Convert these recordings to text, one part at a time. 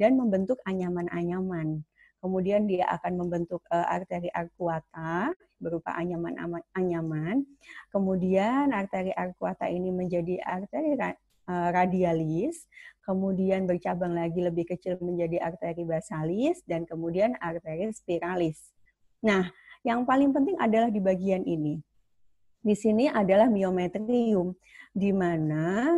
dan membentuk anyaman-anyaman. Kemudian dia akan membentuk uh, arteri arcuata berupa anyaman-anyaman. Kemudian arteri arcuata ini menjadi arteri ra eh, radialis, kemudian bercabang lagi lebih kecil menjadi arteri basalis dan kemudian arteri spiralis. Nah, yang paling penting adalah di bagian ini. Di sini adalah miometrium di mana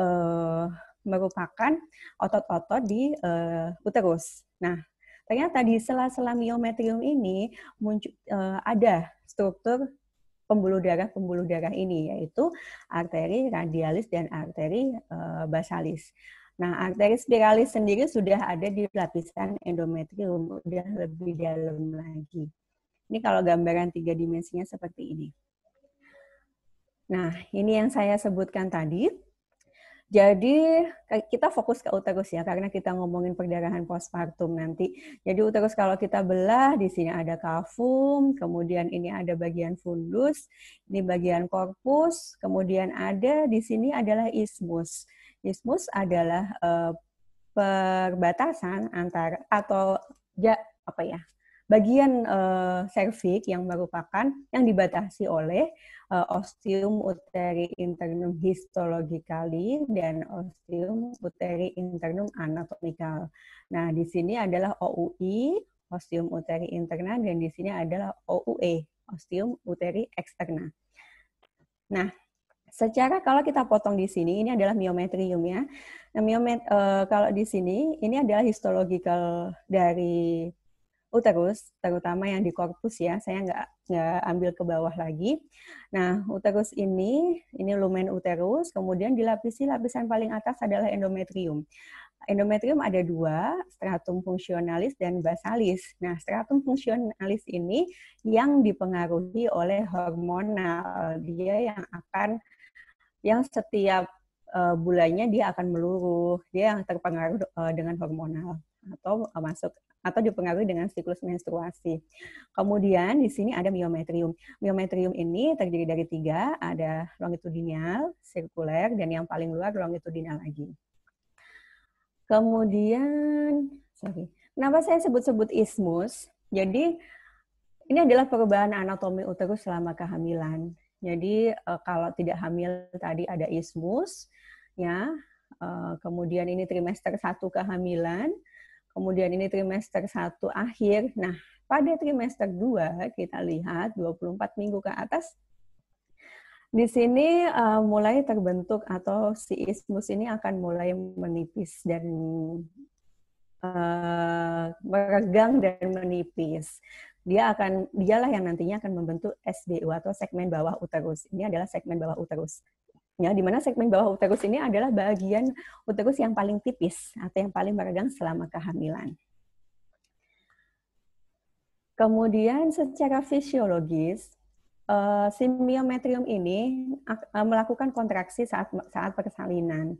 uh, merupakan otot-otot di uh, uterus. Nah, ternyata di sela-sela miometrium ini muncul, uh, eh, ada struktur pembuluh darah pembuluh darah ini yaitu arteri radialis dan arteri uh, eh, basalis. Nah, arteri spiralis sendiri sudah ada di lapisan endometrium, sudah lebih dalam lagi. Ini kalau gambaran tiga dimensinya seperti ini. Nah, ini yang saya sebutkan tadi, jadi kita fokus ke uterus ya, karena kita ngomongin perdarahan postpartum nanti. Jadi uterus kalau kita belah, di sini ada kafum, kemudian ini ada bagian fundus, ini bagian korpus, kemudian ada di sini adalah ismus. Ismus adalah eh, perbatasan antara atau ya apa ya bagian uh, yang merupakan yang dibatasi oleh uh, ostium uteri internum histologically dan ostium uteri internum anatomical. Nah, di sini adalah OUI, ostium uteri interna, dan di sini adalah OUE, ostium uteri eksterna. Nah, secara kalau kita potong di sini, ini adalah miometrium ya. Nah, miomet, uh, kalau di sini, ini adalah histological dari Oh terus, terutama yang di korpus ya, saya nggak nggak ambil ke bawah lagi. Nah, uterus ini, ini lumen uterus, kemudian dilapisi lapisan paling atas adalah endometrium. Endometrium ada dua, stratum fungsionalis dan basalis. Nah, stratum fungsionalis ini yang dipengaruhi oleh hormonal, dia yang akan yang setiap eh, bulannya dia akan meluruh, dia yang terpengaruh eh, dengan hormonal atau e, masuk atau dipengaruhi dengan siklus menstruasi. Kemudian di sini ada miometrium. Miometrium ini terdiri dari tiga, ada longitudinal, sirkuler, dan yang paling luar longitudinal lagi. Kemudian, sorry, kenapa saya sebut-sebut ismus? Jadi ini adalah perubahan anatomi uterus selama kehamilan. Jadi e, kalau tidak hamil tadi ada ismus, ya. E, kemudian ini trimester satu kehamilan, kemudian ini trimester 1 akhir. Nah, pada trimester 2 kita lihat 24 minggu ke atas di sini uh, mulai terbentuk atau si ismus ini akan mulai menipis dan uh, meregang dan menipis. Dia akan dialah yang nantinya akan membentuk SBU atau segmen bawah uterus. Ini adalah segmen bawah uterus ya di mana segmen bawah uterus ini adalah bagian uterus yang paling tipis atau yang paling meregang selama kehamilan. Kemudian secara fisiologis Eh, simiometrium ini eh, melakukan kontraksi saat saat persalinan.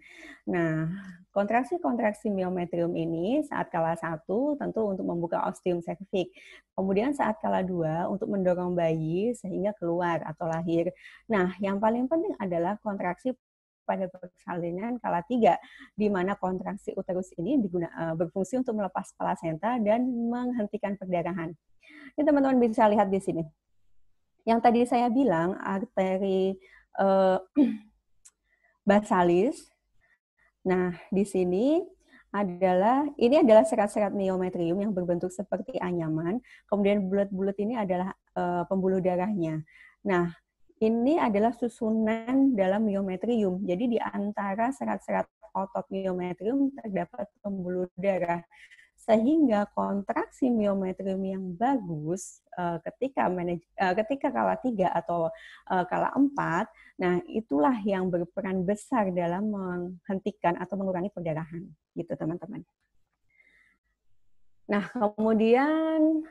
Nah, kontraksi-kontraksi miometrium ini saat kala satu tentu untuk membuka ostium cervix. Kemudian saat kala dua untuk mendorong bayi sehingga keluar atau lahir. Nah, yang paling penting adalah kontraksi pada persalinan kala tiga, di mana kontraksi uterus ini diguna, eh, berfungsi untuk melepas plasenta dan menghentikan perdarahan. Ini teman-teman bisa lihat di sini yang tadi saya bilang arteri uh, eh, basalis. Nah, di sini adalah ini adalah serat-serat miometrium yang berbentuk seperti anyaman. Kemudian bulat-bulat ini adalah uh, pembuluh darahnya. Nah, ini adalah susunan dalam miometrium. Jadi di antara serat-serat otot miometrium terdapat pembuluh darah sehingga kontraksi miometrium yang bagus uh, ketika manaj uh, ketika kala tiga atau uh, kala empat, nah itulah yang berperan besar dalam menghentikan atau mengurangi perdarahan gitu teman-teman. Nah, kemudian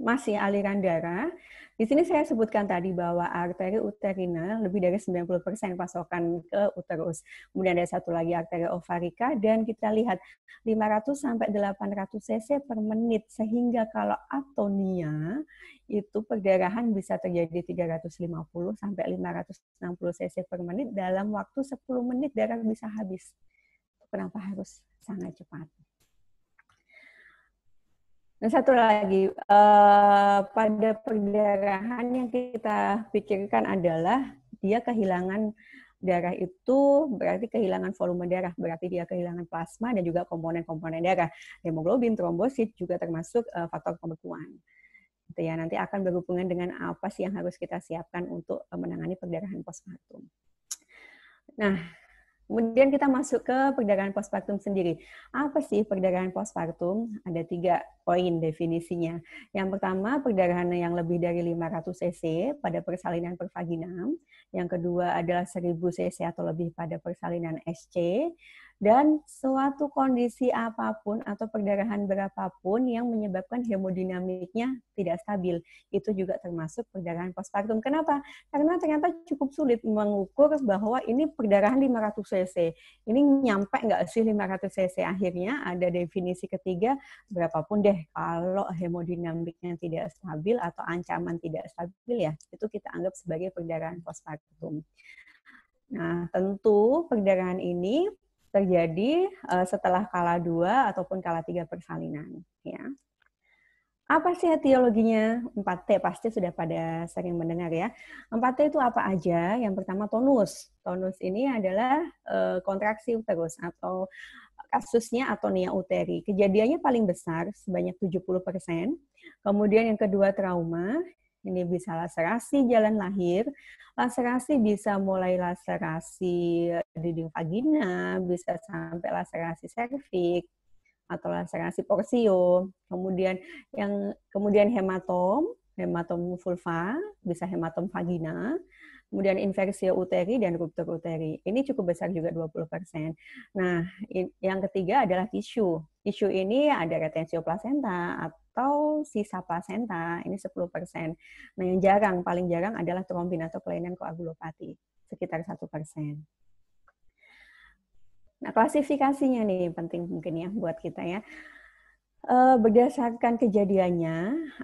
masih aliran darah. Di sini saya sebutkan tadi bahwa arteri uterina lebih dari 90% pasokan ke uterus. Kemudian ada satu lagi arteri ovarika dan kita lihat 500 sampai 800 cc per menit sehingga kalau atonia itu perdarahan bisa terjadi 350 sampai 560 cc per menit dalam waktu 10 menit darah bisa habis. Kenapa harus sangat cepat? Dan satu lagi, uh, pada perdarahan yang kita pikirkan adalah dia kehilangan darah itu berarti kehilangan volume darah, berarti dia kehilangan plasma dan juga komponen-komponen darah. Hemoglobin, trombosit juga termasuk uh, faktor pembekuan. Gitu ya, nanti akan berhubungan dengan apa sih yang harus kita siapkan untuk eh, menangani perdarahan postpartum. Nah, Kemudian kita masuk ke perdagangan postpartum sendiri. Apa sih perdagangan postpartum? Ada tiga poin definisinya. Yang pertama, perdagangan yang lebih dari 500 cc pada persalinan per vaginam. Yang kedua adalah 1000 cc atau lebih pada persalinan SC dan suatu kondisi apapun atau perdarahan berapapun yang menyebabkan hemodinamiknya tidak stabil. Itu juga termasuk perdarahan postpartum. Kenapa? Karena ternyata cukup sulit mengukur bahwa ini perdarahan 500 cc. Ini nyampe nggak sih 500 cc? Akhirnya ada definisi ketiga, berapapun deh kalau hemodinamiknya tidak stabil atau ancaman tidak stabil ya, itu kita anggap sebagai perdarahan postpartum. Nah, tentu perdarahan ini terjadi uh, setelah kala dua ataupun kala tiga persalinan. Ya. Apa sih etiologinya? 4T pasti sudah pada sering mendengar ya. 4T itu apa aja? Yang pertama tonus. Tonus ini adalah uh, kontraksi uterus atau kasusnya atonia uteri. Kejadiannya paling besar sebanyak 70%. Kemudian yang kedua trauma, ini bisa laserasi jalan lahir, laserasi bisa mulai laserasi dinding vagina, bisa sampai laserasi serviks atau laserasi porsio. Kemudian yang kemudian hematom, hematom vulva, bisa hematom vagina, kemudian infeksi uteri dan ruptur uteri. Ini cukup besar juga 20%. Nah, yang ketiga adalah tisu. Tisu ini ada retensio plasenta atau sisa plasenta ini 10%. Nah, yang jarang, paling jarang adalah trombin atau kelainan koagulopati, sekitar satu persen. Nah, klasifikasinya nih penting mungkin ya buat kita ya. E, berdasarkan kejadiannya,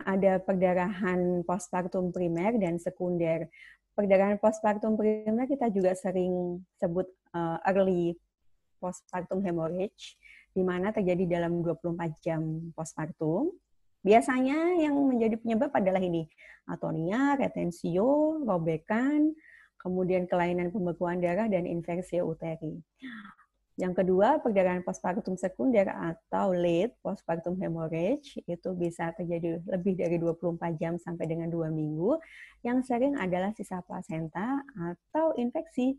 ada perdarahan postpartum primer dan sekunder. Perdarahan postpartum primer kita juga sering sebut eh, early postpartum hemorrhage, di mana terjadi dalam 24 jam postpartum. Biasanya yang menjadi penyebab adalah ini, atonia, retensio, robekan, kemudian kelainan pembekuan darah dan infeksi uteri. Yang kedua, perdarahan postpartum sekunder atau late postpartum hemorrhage itu bisa terjadi lebih dari 24 jam sampai dengan 2 minggu. Yang sering adalah sisa plasenta atau infeksi.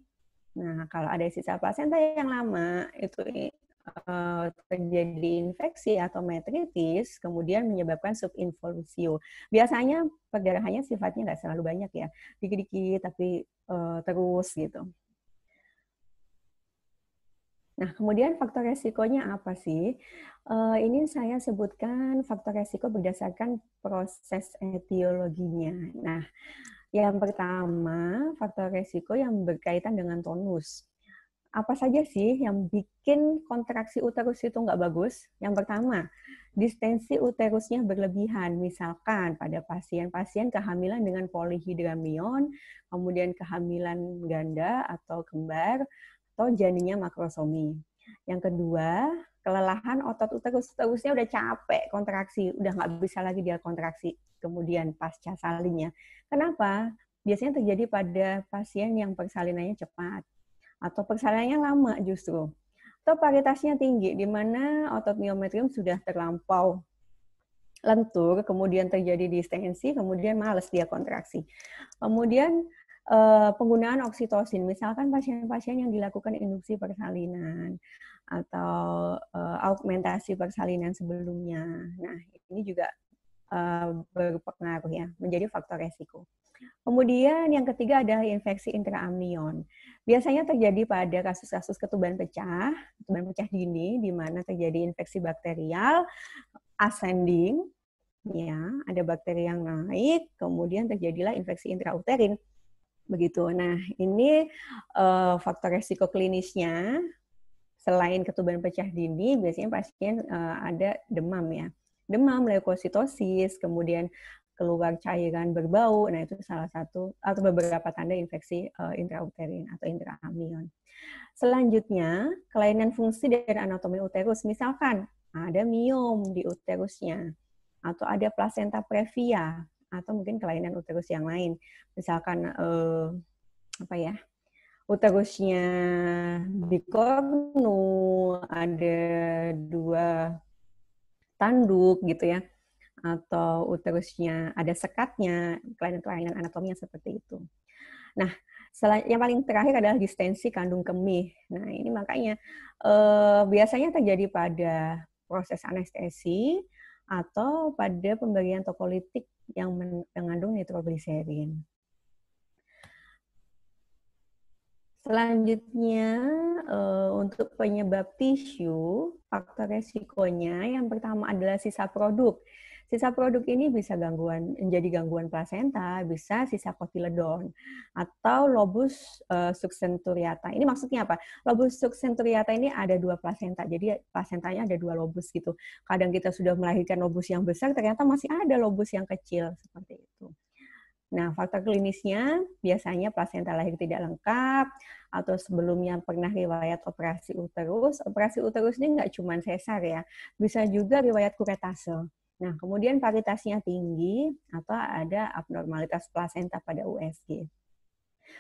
Nah, kalau ada sisa plasenta yang lama, itu Eh, terjadi infeksi atau metritis, kemudian menyebabkan subinvolusio. Biasanya perdarahannya sifatnya nggak selalu banyak ya, dikit-dikit tapi uh, terus gitu. Nah, kemudian faktor resikonya apa sih? Uh, ini saya sebutkan faktor resiko berdasarkan proses etiologinya. Nah, yang pertama, faktor resiko yang berkaitan dengan tonus apa saja sih yang bikin kontraksi uterus itu nggak bagus? Yang pertama, distensi uterusnya berlebihan. Misalkan pada pasien-pasien kehamilan dengan polihidramion, kemudian kehamilan ganda atau kembar, atau janinnya makrosomi. Yang kedua, kelelahan otot uterus. Uterusnya udah capek kontraksi, udah nggak bisa lagi dia kontraksi. Kemudian pasca salinnya. Kenapa? Biasanya terjadi pada pasien yang persalinannya cepat atau persalinannya lama justru. Atau paritasnya tinggi, di mana otot miometrium sudah terlampau lentur, kemudian terjadi distensi, kemudian males dia kontraksi. Kemudian eh, penggunaan oksitosin, misalkan pasien-pasien yang dilakukan induksi persalinan atau eh, augmentasi persalinan sebelumnya. Nah, ini juga Eh, berpengaruh ya, menjadi faktor resiko. Kemudian yang ketiga adalah infeksi intraamnion. Biasanya terjadi pada kasus-kasus ketuban pecah, ketuban pecah dini, di mana terjadi infeksi bakterial ascending, ya ada bakteri yang naik, kemudian terjadilah infeksi intrauterin, begitu. Nah ini uh, faktor resiko klinisnya selain ketuban pecah dini, biasanya pasien uh, ada demam ya demam, leukositosis, kemudian keluar cairan berbau. Nah, itu salah satu atau beberapa tanda infeksi uh, intrauterin atau intraamnion. Selanjutnya, kelainan fungsi dari anatomi uterus. Misalkan ada miom di uterusnya atau ada placenta previa atau mungkin kelainan uterus yang lain. Misalkan uh, apa ya? uterusnya di kornu ada dua tanduk gitu ya atau uterusnya ada sekatnya, kelainan-kelainan anatominya seperti itu. Nah, yang paling terakhir adalah distensi kandung kemih. Nah, ini makanya eh, biasanya terjadi pada proses anestesi atau pada pemberian tokolitik yang mengandung nitroglycerin. Selanjutnya, eh, untuk penyebab tisu, faktor resikonya yang pertama adalah sisa produk. Sisa produk ini bisa gangguan menjadi gangguan plasenta, bisa sisa kotiledon atau lobus uh, eh, succenturiata. Ini maksudnya apa? Lobus succenturiata ini ada dua plasenta. Jadi plasentanya ada dua lobus gitu. Kadang kita sudah melahirkan lobus yang besar, ternyata masih ada lobus yang kecil seperti itu. Nah, faktor klinisnya biasanya plasenta lahir tidak lengkap atau sebelumnya pernah riwayat operasi uterus. Operasi uterus ini nggak cuma sesar ya, bisa juga riwayat kuretase. Nah, kemudian paritasnya tinggi atau ada abnormalitas plasenta pada USG.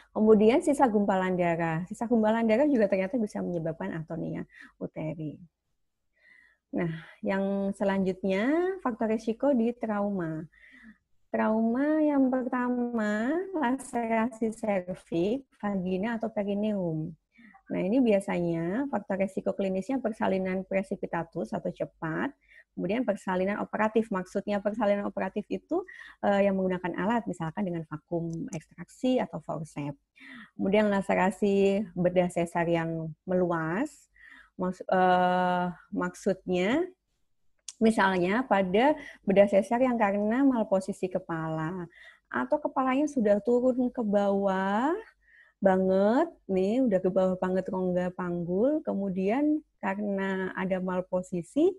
Kemudian sisa gumpalan darah. Sisa gumpalan darah juga ternyata bisa menyebabkan atonia uteri. Nah, yang selanjutnya faktor risiko di trauma. Trauma yang pertama, laserasi cervix, vagina atau perineum. Nah, ini biasanya faktor resiko klinisnya persalinan presipitatus atau cepat, kemudian persalinan operatif. Maksudnya persalinan operatif itu eh, yang menggunakan alat, misalkan dengan vakum ekstraksi atau forceps. Kemudian laserasi bedah sesar yang meluas, Maksud, eh, maksudnya Misalnya pada bedah sesar yang karena malposisi kepala atau kepalanya sudah turun ke bawah banget nih udah ke bawah banget rongga panggul kemudian karena ada malposisi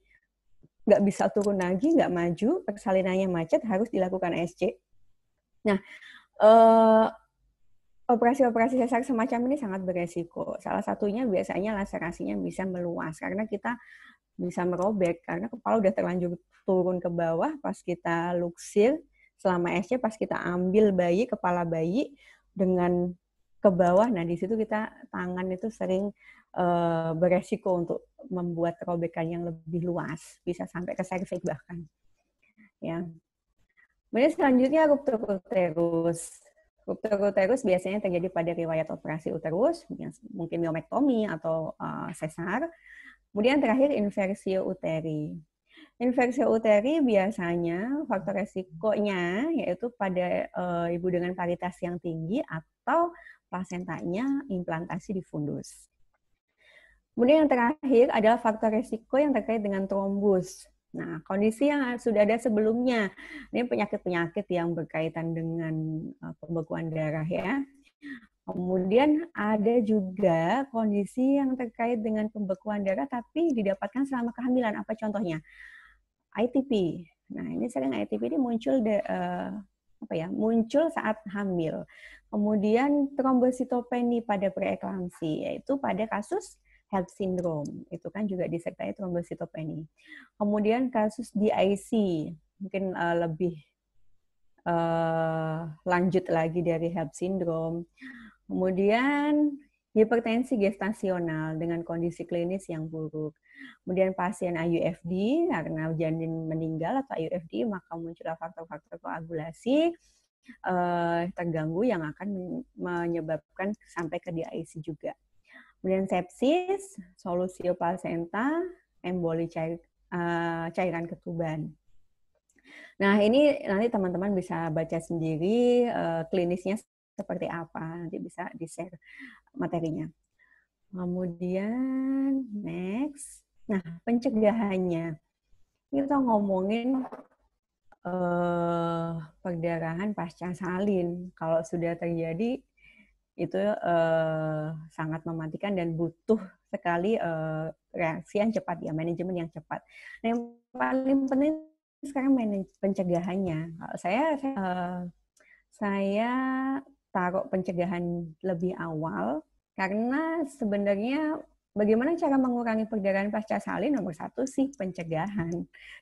nggak bisa turun lagi nggak maju persalinannya macet harus dilakukan SC. Nah eh, operasi-operasi sesar semacam ini sangat beresiko. Salah satunya biasanya laserasinya bisa meluas karena kita bisa merobek karena kepala udah terlanjur turun ke bawah pas kita luksir selama SC pas kita ambil bayi kepala bayi dengan ke bawah nah di situ kita tangan itu sering uh, beresiko untuk membuat robekan yang lebih luas bisa sampai ke cervix bahkan ya kemudian selanjutnya ruptur uterus Ruptur uterus biasanya terjadi pada riwayat operasi uterus, mungkin miomektomi atau uh, sesar, Kemudian terakhir infeksi uteri. Infeksi uteri biasanya faktor resikonya yaitu pada e, ibu dengan paritas yang tinggi atau plasentanya implantasi di fundus. Kemudian yang terakhir adalah faktor resiko yang terkait dengan trombus. Nah, kondisi yang sudah ada sebelumnya, ini penyakit-penyakit yang berkaitan dengan eh, pembekuan darah ya. Kemudian ada juga kondisi yang terkait dengan pembekuan darah tapi didapatkan selama kehamilan. Apa contohnya? ITP. Nah, ini sering ITP ini muncul de, uh, apa ya? Muncul saat hamil. Kemudian trombositopeni pada preeklamsi yaitu pada kasus HELP syndrome. Itu kan juga disertai trombositopeni. Kemudian kasus DIC mungkin uh, lebih uh, lanjut lagi dari HELP syndrome Kemudian hipertensi gestasional dengan kondisi klinis yang buruk. Kemudian pasien IUFD karena janin meninggal atau IUFD maka muncul faktor-faktor koagulasi eh, terganggu yang akan menyebabkan sampai ke DIC juga. Kemudian sepsis, solusi placenta, emboli cair, eh, cairan ketuban. Nah, ini nanti teman-teman bisa baca sendiri eh, klinisnya seperti apa nanti bisa di share materinya kemudian next nah pencegahannya kita ngomongin eh, perdarahan pasca salin kalau sudah terjadi itu eh, sangat mematikan dan butuh sekali eh, reaksi yang cepat ya manajemen yang cepat nah, yang paling penting sekarang pencegahannya saya saya eh, saya taruh pencegahan lebih awal karena sebenarnya bagaimana cara mengurangi perdarahan pasca salin nomor satu sih pencegahan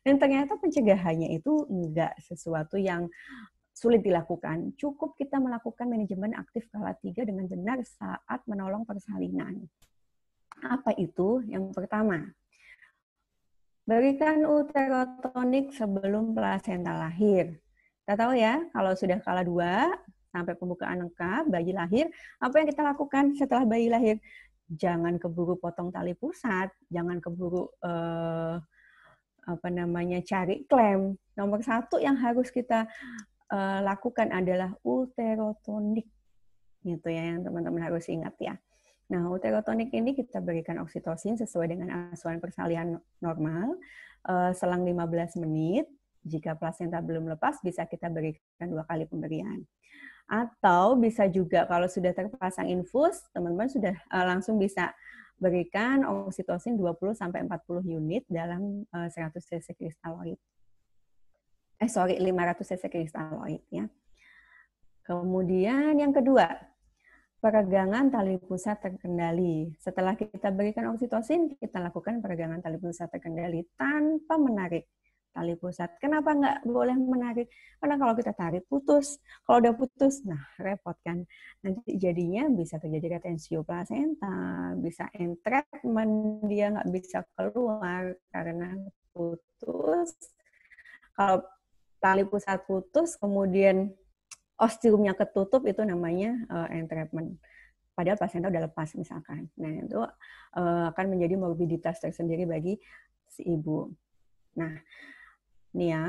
dan ternyata pencegahannya itu enggak sesuatu yang sulit dilakukan. Cukup kita melakukan manajemen aktif kala tiga dengan benar saat menolong persalinan. Apa itu? Yang pertama, berikan uterotonik sebelum plasenta lahir. Kita tahu ya, kalau sudah kala dua, sampai pembukaan lengkap bayi lahir, apa yang kita lakukan setelah bayi lahir? Jangan keburu potong tali pusat, jangan keburu eh, apa namanya cari klaim. Nomor satu yang harus kita eh, lakukan adalah uterotonik, gitu ya yang teman-teman harus ingat ya. Nah, uterotonik ini kita berikan oksitosin sesuai dengan asuhan persalinan normal eh, selang 15 menit. Jika plasenta belum lepas, bisa kita berikan dua kali pemberian. Atau bisa juga kalau sudah terpasang infus, teman-teman sudah uh, langsung bisa berikan oksitosin 20 sampai 40 unit dalam uh, eh, 100 cc kristaloid. Eh sorry, 500 cc kristaloid ya. Kemudian yang kedua, peregangan tali pusat terkendali. Setelah kita berikan oksitosin, kita lakukan peregangan tali pusat terkendali tanpa menarik tali pusat. Kenapa nggak boleh menarik? Karena kalau kita tarik putus, kalau udah putus, nah repot kan. Nanti jadinya bisa terjadi retensio placenta, bisa entrapment, dia nggak bisa keluar karena putus. Kalau tali pusat putus, kemudian ostiumnya ketutup, itu namanya uh, eh, entrapment padahal placenta udah lepas misalkan. Nah, itu eh, akan menjadi morbiditas tersendiri bagi si ibu. Nah, Nia. Ya.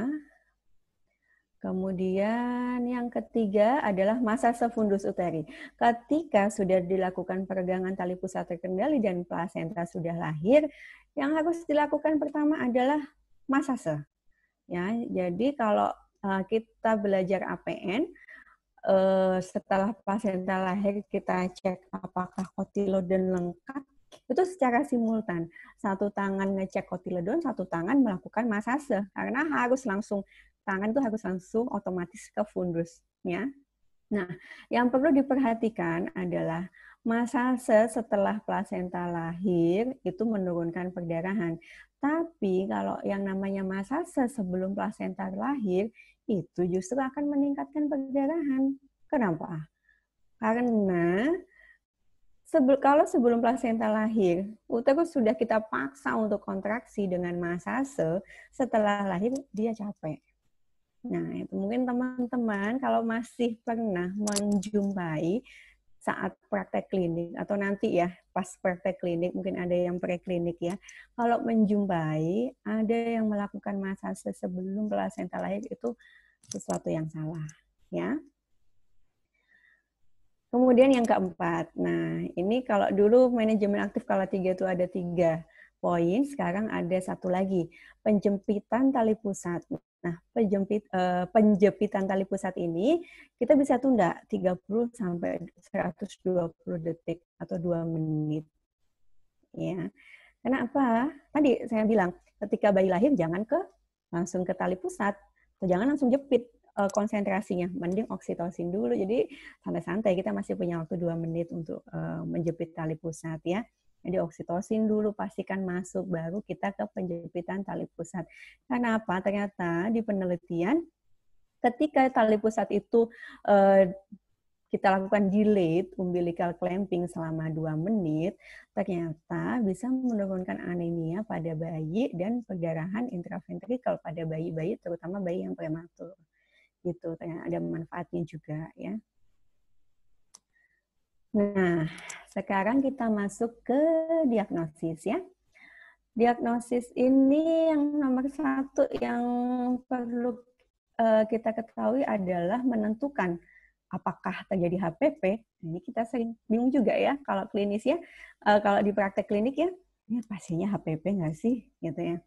Kemudian yang ketiga adalah masa sefundus uteri. Ketika sudah dilakukan peregangan tali pusat terkendali dan plasenta sudah lahir, yang harus dilakukan pertama adalah masa se. Ya, jadi kalau eh, kita belajar APN, eh, setelah plasenta lahir kita cek apakah kotilodon lengkap itu secara simultan. Satu tangan ngecek kotiledon, satu tangan melakukan masase. Karena harus langsung, tangan itu harus langsung otomatis ke fundusnya. Nah, yang perlu diperhatikan adalah masase setelah plasenta lahir itu menurunkan perdarahan. Tapi kalau yang namanya masase sebelum plasenta lahir itu justru akan meningkatkan perdarahan. Kenapa? Karena sebel, kalau sebelum plasenta lahir, uterus kan sudah kita paksa untuk kontraksi dengan masase, setelah lahir dia capek. Nah, itu mungkin teman-teman kalau masih pernah menjumpai saat praktek klinik atau nanti ya pas praktek klinik mungkin ada yang preklinik ya kalau menjumpai ada yang melakukan masase sebelum plasenta lahir itu sesuatu yang salah ya Kemudian yang keempat, nah ini kalau dulu manajemen aktif kalau tiga itu ada tiga poin, sekarang ada satu lagi, penjepitan tali pusat. Nah, penjepit, eh, penjepitan tali pusat ini kita bisa tunda 30 sampai 120 detik atau 2 menit. Ya. Karena apa? Tadi saya bilang, ketika bayi lahir jangan ke langsung ke tali pusat atau jangan langsung jepit uh, konsentrasinya mending oksitosin dulu jadi santai-santai kita masih punya waktu dua menit untuk uh, menjepit tali pusat ya jadi oksitosin dulu pastikan masuk baru kita ke penjepitan tali pusat. Karena apa? Ternyata di penelitian ketika tali pusat itu uh, kita lakukan delay umbilical clamping selama dua menit, ternyata bisa menurunkan anemia pada bayi dan perdarahan intraventrikel pada bayi-bayi terutama bayi yang prematur gitu ada manfaatnya juga ya nah sekarang kita masuk ke diagnosis ya diagnosis ini yang nomor satu yang perlu uh, kita ketahui adalah menentukan apakah terjadi HPP. Nah, ini kita sering bingung juga ya kalau klinis ya, uh, kalau di praktek klinik ya, ini pastinya HPP nggak sih gitu ya.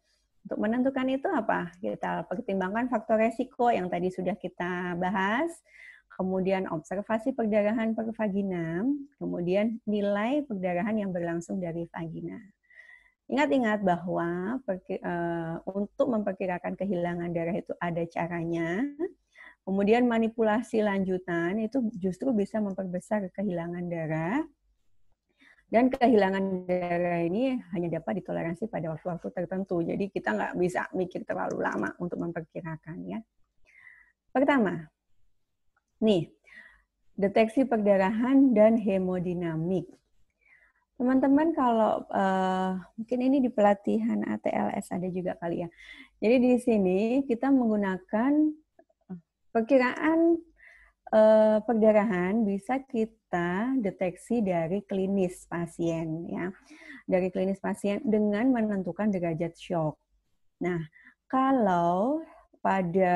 Untuk menentukan itu apa? Kita pertimbangkan faktor resiko yang tadi sudah kita bahas, kemudian observasi perdarahan per vagina, kemudian nilai perdarahan yang berlangsung dari vagina. Ingat-ingat bahwa perki, uh, untuk memperkirakan kehilangan darah itu ada caranya. Kemudian manipulasi lanjutan itu justru bisa memperbesar kehilangan darah dan kehilangan darah ini hanya dapat ditoleransi pada waktu-waktu tertentu. Jadi kita nggak bisa mikir terlalu lama untuk memperkirakan ya. Pertama, nih deteksi perdarahan dan hemodinamik. Teman-teman kalau uh, mungkin ini di pelatihan ATLS ada juga kali ya. Jadi di sini kita menggunakan perkiraan eh, perdarahan bisa kita deteksi dari klinis pasien ya. Dari klinis pasien dengan menentukan derajat shock. Nah, kalau pada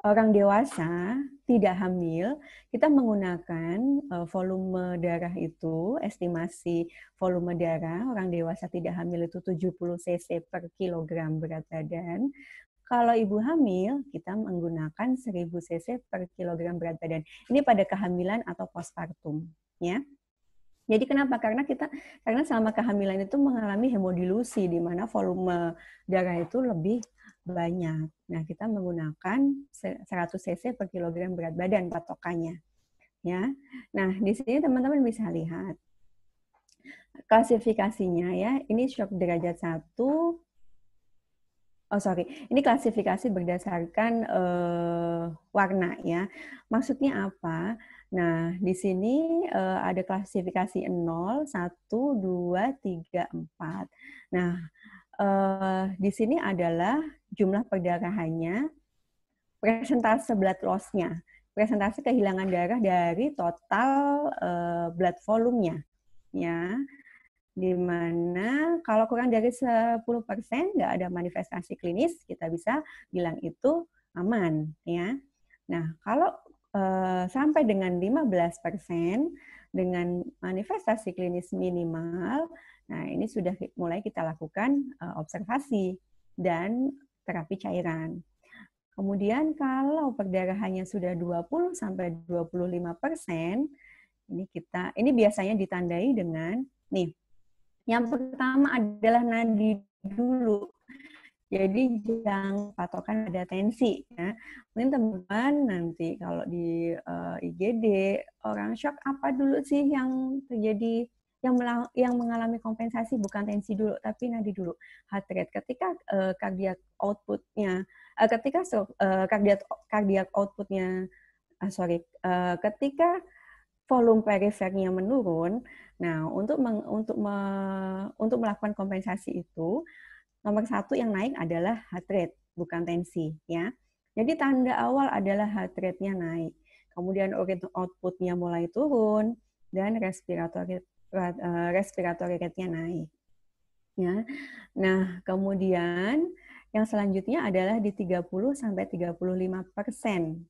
orang dewasa tidak hamil, kita menggunakan eh, volume darah itu, estimasi volume darah orang dewasa tidak hamil itu 70 cc per kilogram berat badan. Kalau ibu hamil, kita menggunakan 1000 cc per kilogram berat badan. Ini pada kehamilan atau postpartum, ya. Jadi kenapa? Karena kita karena selama kehamilan itu mengalami hemodilusi di mana volume darah itu lebih banyak. Nah, kita menggunakan 100 cc per kilogram berat badan patokannya. Ya. Nah, di sini teman-teman bisa lihat klasifikasinya ya. Ini shock derajat 1, Oh sorry, ini klasifikasi berdasarkan uh, warna ya. Maksudnya apa? Nah, di sini uh, ada klasifikasi 0, 1, 2, 3, 4. Nah, uh, di sini adalah jumlah perdarahannya, presentase blood loss-nya, presentase kehilangan darah dari total uh, blood volume-nya. Ya di mana kalau kurang dari 10% nggak ada manifestasi klinis, kita bisa bilang itu aman. ya. Nah, kalau e, sampai dengan 15% dengan manifestasi klinis minimal, nah ini sudah mulai kita lakukan e, observasi dan terapi cairan. Kemudian kalau perdarahannya sudah 20 sampai 25 persen, ini kita ini biasanya ditandai dengan nih yang pertama adalah nadi dulu. Jadi jangan patokan ada tensi. Ya. Mungkin teman-teman nanti kalau di uh, eh, IGD orang shock apa dulu sih yang terjadi yang yang mengalami kompensasi bukan tensi dulu tapi nadi dulu heart rate ketika uh, cardiac outputnya uh, ketika uh, cardiac cardiac outputnya uh, sorry uh, ketika volume perifernya menurun. Nah, untuk meng, untuk me, untuk melakukan kompensasi itu, nomor satu yang naik adalah heart rate, bukan tensi, ya. Jadi tanda awal adalah heart rate-nya naik, kemudian output-nya mulai turun dan respiratory eh, respiratory rate-nya naik. Ya. Nah, kemudian yang selanjutnya adalah di 30 sampai 35 persen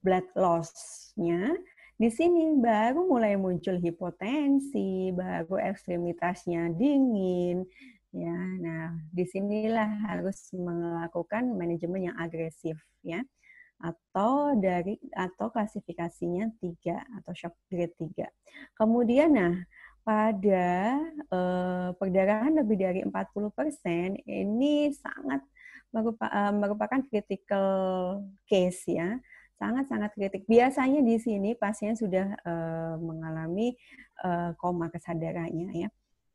blood loss-nya di sini baru mulai muncul hipotensi, baru ekstremitasnya dingin. Ya, nah disinilah harus melakukan manajemen yang agresif ya atau dari atau klasifikasinya tiga atau shock grade tiga. Kemudian nah pada eh, perdarahan lebih dari 40% ini sangat eh, merupakan critical case ya sangat-sangat kritik. Biasanya di sini pasien sudah uh, mengalami uh, koma kesadarannya ya.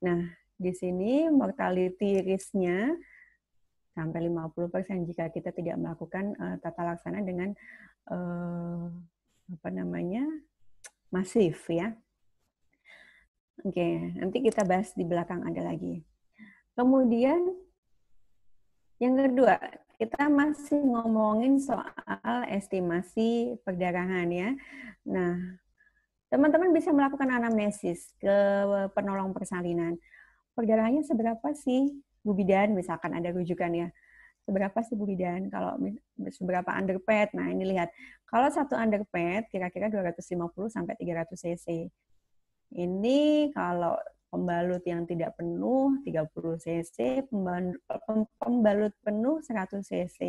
Nah, di sini mortality risk-nya sampai 50% jika kita tidak melakukan uh, tata laksana dengan uh, apa namanya? masif ya. Oke, okay, nanti kita bahas di belakang ada lagi. Kemudian yang kedua, kita masih ngomongin soal estimasi perdarahan ya. Nah, teman-teman bisa melakukan anamnesis ke penolong persalinan. Perdarahannya seberapa sih Bu Bidan misalkan ada rujukan ya. Seberapa sih Bu Bidan kalau seberapa underpad? Nah, ini lihat. Kalau satu underpad kira-kira 250 sampai 300 cc. Ini kalau pembalut yang tidak penuh 30 cc, pembalut penuh 100 cc.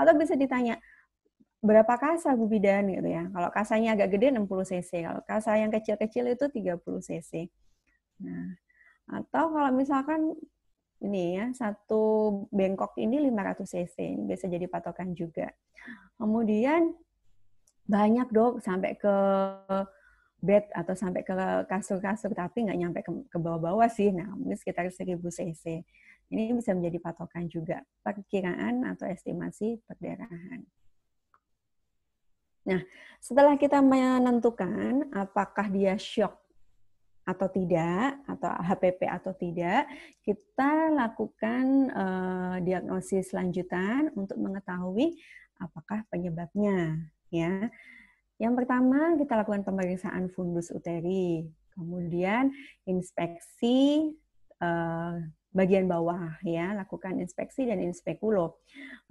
Atau bisa ditanya, berapa kasa Bu Bidan gitu ya. Kalau kasanya agak gede 60 cc, kalau kasa yang kecil-kecil itu 30 cc. Nah, atau kalau misalkan ini ya, satu bengkok ini 500 cc, ini bisa jadi patokan juga. Kemudian banyak dok sampai ke bed atau sampai ke kasur-kasur tapi nggak nyampe ke, bawah-bawah sih. Nah, mungkin sekitar 1000 cc. Ini bisa menjadi patokan juga perkiraan atau estimasi perdarahan. Nah, setelah kita menentukan apakah dia shock atau tidak, atau HPP atau tidak, kita lakukan uh, diagnosis lanjutan untuk mengetahui apakah penyebabnya, ya. Yang pertama, kita lakukan pemeriksaan fundus uteri. Kemudian inspeksi eh, bagian bawah ya, lakukan inspeksi dan inspekulo.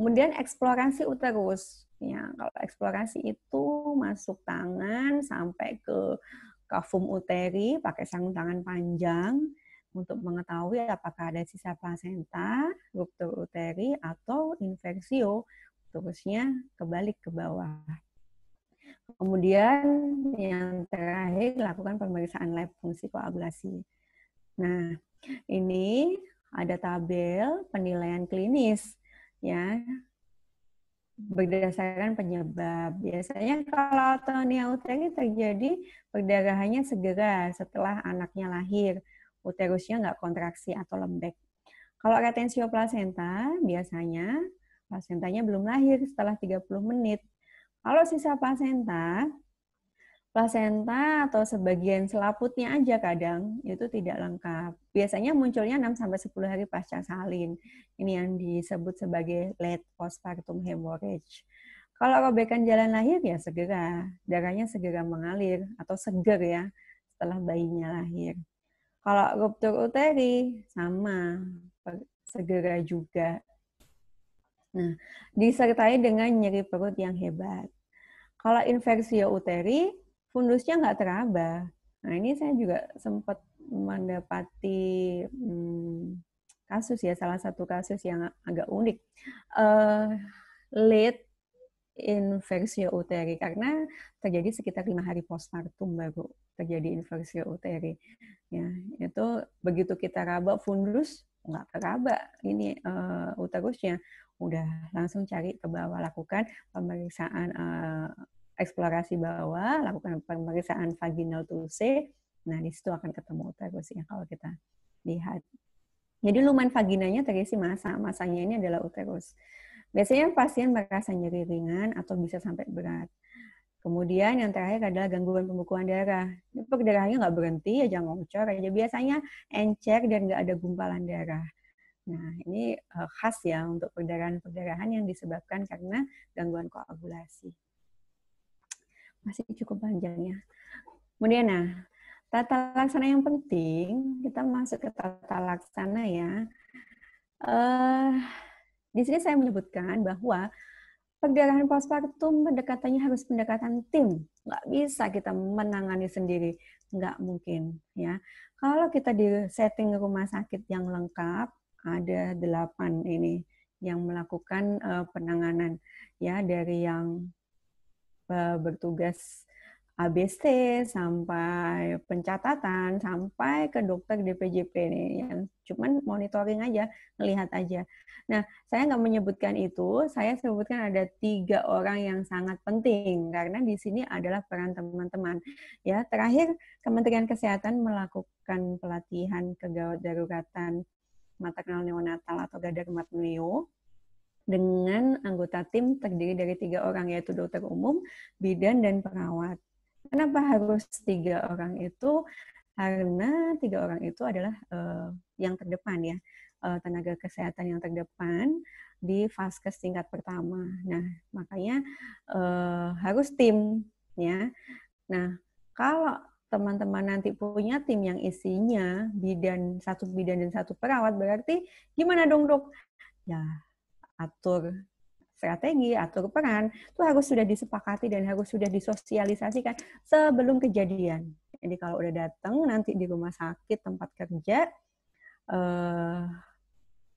Kemudian eksplorasi uterus. Ya, kalau eksplorasi itu masuk tangan sampai ke kafum uteri pakai sarung tangan panjang untuk mengetahui apakah ada sisa plasenta, ruptur uteri, atau infeksio, terusnya kebalik ke bawah. Kemudian yang terakhir lakukan pemeriksaan lab fungsi koagulasi. Nah, ini ada tabel penilaian klinis ya berdasarkan penyebab. Biasanya kalau tonia uteri terjadi perdarahannya segera setelah anaknya lahir. Uterusnya nggak kontraksi atau lembek. Kalau retensio placenta biasanya placentanya belum lahir setelah 30 menit. Kalau sisa plasenta, plasenta atau sebagian selaputnya aja kadang itu tidak lengkap. Biasanya munculnya 6 sampai 10 hari pasca salin. Ini yang disebut sebagai late postpartum hemorrhage. Kalau robekan jalan lahir ya segera, darahnya segera mengalir atau seger ya setelah bayinya lahir. Kalau ruptur uteri sama segera juga. Nah, disertai dengan nyeri perut yang hebat. Kalau infeksi uteri, fundusnya nggak teraba. Nah, ini saya juga sempat mendapati hmm, kasus ya, salah satu kasus yang agak unik. Uh, late infeksi uteri karena terjadi sekitar lima hari postpartum baru terjadi infeksi uteri ya itu begitu kita raba fundus nggak teraba ini uh, uterusnya udah Langsung cari ke bawah, lakukan pemeriksaan uh, eksplorasi bawah, lakukan pemeriksaan vaginal tulse. Nah, di situ akan ketemu uterusnya kalau kita lihat. Jadi lumen vaginanya terisi masa, masanya ini adalah uterus. Biasanya pasien merasa nyeri ringan atau bisa sampai berat. Kemudian yang terakhir adalah gangguan pembekuan darah. ini perdarahannya nggak berhenti aja ya ngocor aja. Biasanya encer dan nggak ada gumpalan darah. Nah, ini eh, khas ya untuk perdarahan-perdarahan yang disebabkan karena gangguan koagulasi. Masih cukup panjang ya. Kemudian nah, tata laksana yang penting, kita masuk ke tata laksana ya. Uh, di sini saya menyebutkan bahwa perdarahan postpartum pendekatannya harus pendekatan tim. Nggak bisa kita menangani sendiri. Nggak mungkin. ya. Kalau kita di setting rumah sakit yang lengkap, ada delapan ini yang melakukan uh, penanganan ya dari yang uh, bertugas ABC sampai pencatatan sampai ke dokter DPJP ini yang cuman monitoring aja melihat aja. Nah saya nggak menyebutkan itu, saya sebutkan ada tiga orang yang sangat penting karena di sini adalah peran teman-teman. Ya terakhir Kementerian Kesehatan melakukan pelatihan kegawat daruratan maternal neonatal atau Gada Remat Neo dengan anggota tim terdiri dari tiga orang yaitu dokter umum, bidan, dan perawat. Kenapa harus tiga orang itu? Karena tiga orang itu adalah uh, yang terdepan ya, uh, tenaga kesehatan yang terdepan di vaskes tingkat pertama. Nah, makanya uh, harus tim ya. Nah, kalau teman-teman nanti punya tim yang isinya bidan satu bidan dan satu perawat berarti gimana dong dok ya atur strategi atur peran itu harus sudah disepakati dan harus sudah disosialisasikan sebelum kejadian jadi kalau udah datang nanti di rumah sakit tempat kerja eh,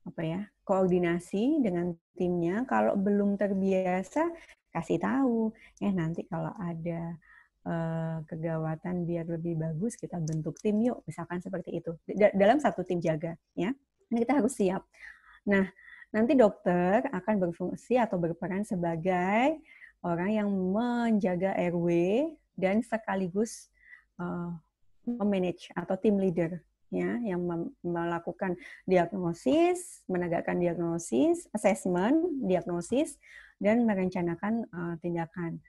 apa ya koordinasi dengan timnya kalau belum terbiasa kasih tahu eh nanti kalau ada Eh, kegawatan biar lebih bagus kita bentuk tim yuk misalkan seperti itu dalam satu tim jaga ya ini kita harus siap nah nanti dokter akan berfungsi atau berperan sebagai orang yang menjaga RW dan sekaligus uh, memanage atau tim leader ya yang melakukan diagnosis, menegakkan diagnosis, assessment, diagnosis dan merencanakan uh, tindakan.